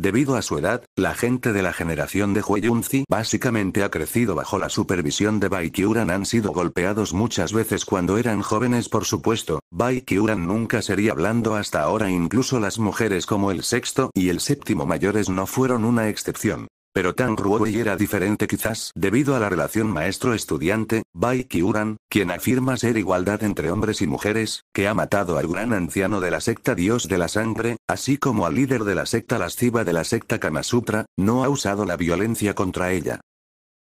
Debido a su edad, la gente de la generación de Hueyunzi básicamente ha crecido bajo la supervisión de Baikyuran. Han sido golpeados muchas veces cuando eran jóvenes, por supuesto. Baikyuran nunca sería blando hasta ahora, incluso las mujeres como el sexto y el séptimo mayores no fueron una excepción. Pero Tan y era diferente quizás debido a la relación maestro-estudiante, Bai Kiuran, quien afirma ser igualdad entre hombres y mujeres, que ha matado al gran anciano de la secta Dios de la Sangre, así como al líder de la secta lasciva de la secta Kamasutra, no ha usado la violencia contra ella.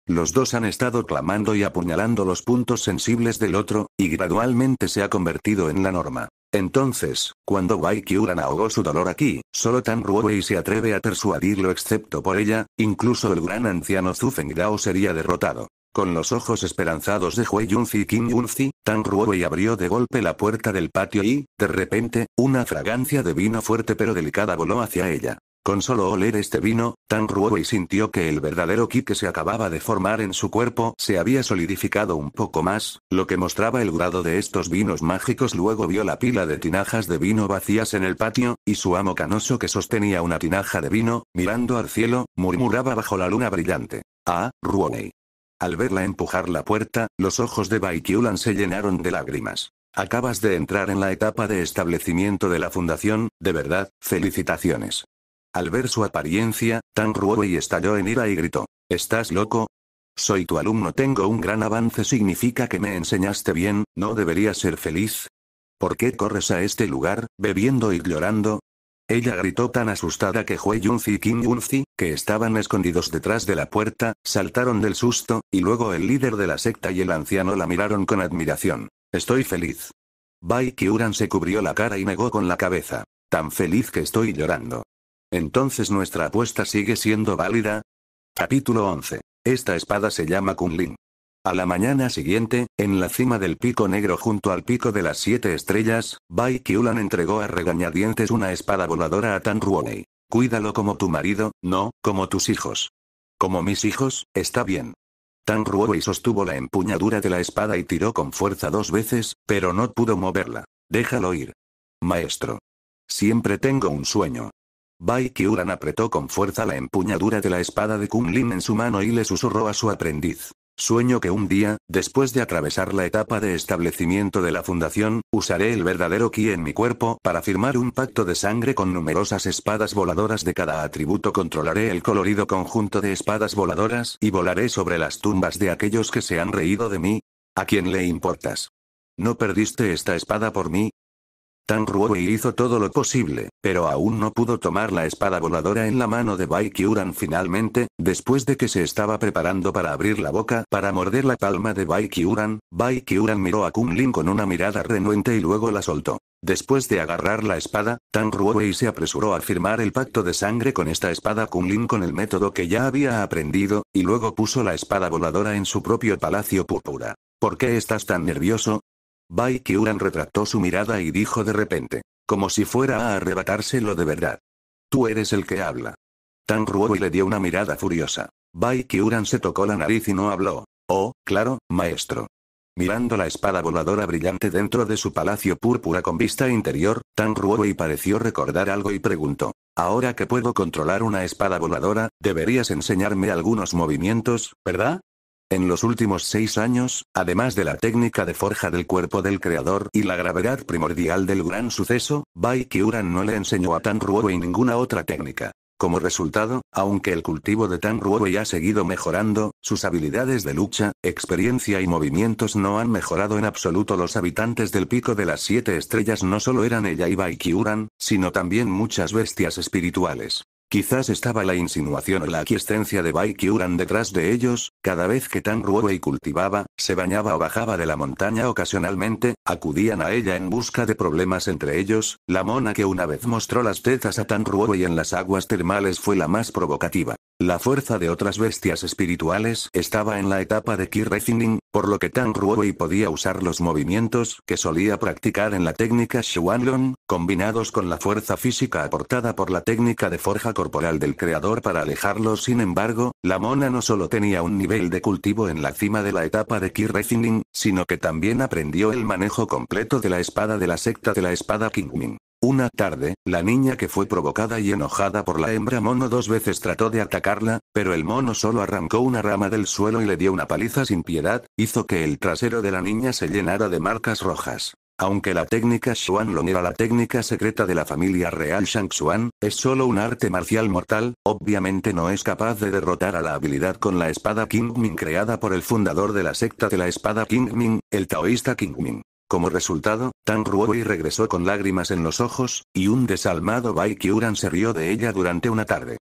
Los dos han estado clamando y apuñalando los puntos sensibles del otro, y gradualmente se ha convertido en la norma. Entonces, cuando Kyuran ahogó su dolor aquí, solo Tan Ruowei se atreve a persuadirlo excepto por ella, incluso el gran anciano Fengdao sería derrotado. Con los ojos esperanzados de Hui Yunzi y Kim Yunzi, Tan Ruowei abrió de golpe la puerta del patio y, de repente, una fragancia de vino fuerte pero delicada voló hacia ella. Con solo oler este vino, Tan Ruowei sintió que el verdadero ki que se acababa de formar en su cuerpo se había solidificado un poco más, lo que mostraba el grado de estos vinos mágicos. Luego vio la pila de tinajas de vino vacías en el patio, y su amo canoso que sostenía una tinaja de vino, mirando al cielo, murmuraba bajo la luna brillante. Ah, Ruowei. Al verla empujar la puerta, los ojos de Baikyulan se llenaron de lágrimas. Acabas de entrar en la etapa de establecimiento de la fundación, de verdad, felicitaciones. Al ver su apariencia, Tan y estalló en ira y gritó. ¿Estás loco? Soy tu alumno, tengo un gran avance, significa que me enseñaste bien, ¿no deberías ser feliz? ¿Por qué corres a este lugar, bebiendo y llorando? Ella gritó tan asustada que Hue Yunzi y Kim Yunzi, que estaban escondidos detrás de la puerta, saltaron del susto, y luego el líder de la secta y el anciano la miraron con admiración. Estoy feliz. Bai Uran se cubrió la cara y negó con la cabeza. Tan feliz que estoy llorando. Entonces nuestra apuesta sigue siendo válida. Capítulo 11. Esta espada se llama Kunlin. A la mañana siguiente, en la cima del pico negro junto al pico de las siete estrellas, Bai Qiulan entregó a regañadientes una espada voladora a Tan Ruowei. Cuídalo como tu marido, no, como tus hijos. Como mis hijos, está bien. Tan Ruowei sostuvo la empuñadura de la espada y tiró con fuerza dos veces, pero no pudo moverla. Déjalo ir. Maestro. Siempre tengo un sueño. Bai apretó con fuerza la empuñadura de la espada de Lin en su mano y le susurró a su aprendiz. Sueño que un día, después de atravesar la etapa de establecimiento de la fundación, usaré el verdadero ki en mi cuerpo para firmar un pacto de sangre con numerosas espadas voladoras de cada atributo. Controlaré el colorido conjunto de espadas voladoras y volaré sobre las tumbas de aquellos que se han reído de mí. ¿A quién le importas? No perdiste esta espada por mí, Tan Ruo hizo todo lo posible, pero aún no pudo tomar la espada voladora en la mano de Bai Qiuran finalmente, después de que se estaba preparando para abrir la boca para morder la palma de Bai Qiuran, Bai Qiuran miró a Kun Lin con una mirada renuente y luego la soltó. Después de agarrar la espada, Tan Ruowei se apresuró a firmar el pacto de sangre con esta espada Lin con el método que ya había aprendido, y luego puso la espada voladora en su propio palacio púrpura. ¿Por qué estás tan nervioso? Bai retractó su mirada y dijo de repente, como si fuera a arrebatárselo de verdad. Tú eres el que habla. Tan y le dio una mirada furiosa. Bai se tocó la nariz y no habló. Oh, claro, maestro. Mirando la espada voladora brillante dentro de su palacio púrpura con vista interior, Tan y pareció recordar algo y preguntó. Ahora que puedo controlar una espada voladora, deberías enseñarme algunos movimientos, ¿verdad? En los últimos seis años, además de la técnica de forja del cuerpo del creador y la gravedad primordial del gran suceso, Bai no le enseñó a Tan y ninguna otra técnica. Como resultado, aunque el cultivo de Tan Ruowei ha seguido mejorando, sus habilidades de lucha, experiencia y movimientos no han mejorado en absoluto. Los habitantes del pico de las siete estrellas no solo eran ella y Bai sino también muchas bestias espirituales. Quizás estaba la insinuación o la aquiescencia de Bai detrás de ellos, cada vez que Tan Ruowei cultivaba, se bañaba o bajaba de la montaña ocasionalmente, acudían a ella en busca de problemas entre ellos, la mona que una vez mostró las tetas a Tan Ruowei en las aguas termales fue la más provocativa. La fuerza de otras bestias espirituales estaba en la etapa de Qi Refining, por lo que Tan Ruowei podía usar los movimientos que solía practicar en la técnica Shuanlong, combinados con la fuerza física aportada por la técnica de forja corporal del creador para alejarlo. Sin embargo, la mona no solo tenía un nivel de cultivo en la cima de la etapa de Ki Refining, sino que también aprendió el manejo completo de la espada de la secta de la espada Kingmin. Una tarde, la niña que fue provocada y enojada por la hembra mono dos veces trató de atacarla, pero el mono solo arrancó una rama del suelo y le dio una paliza sin piedad, hizo que el trasero de la niña se llenara de marcas rojas. Aunque la técnica Xuanlong era la técnica secreta de la familia real Shang Xuan, es solo un arte marcial mortal, obviamente no es capaz de derrotar a la habilidad con la espada Qingming creada por el fundador de la secta de la espada Ming, el taoísta Qingming. Como resultado, Tang Ruowei regresó con lágrimas en los ojos, y un desalmado Bai Qiuran se rió de ella durante una tarde.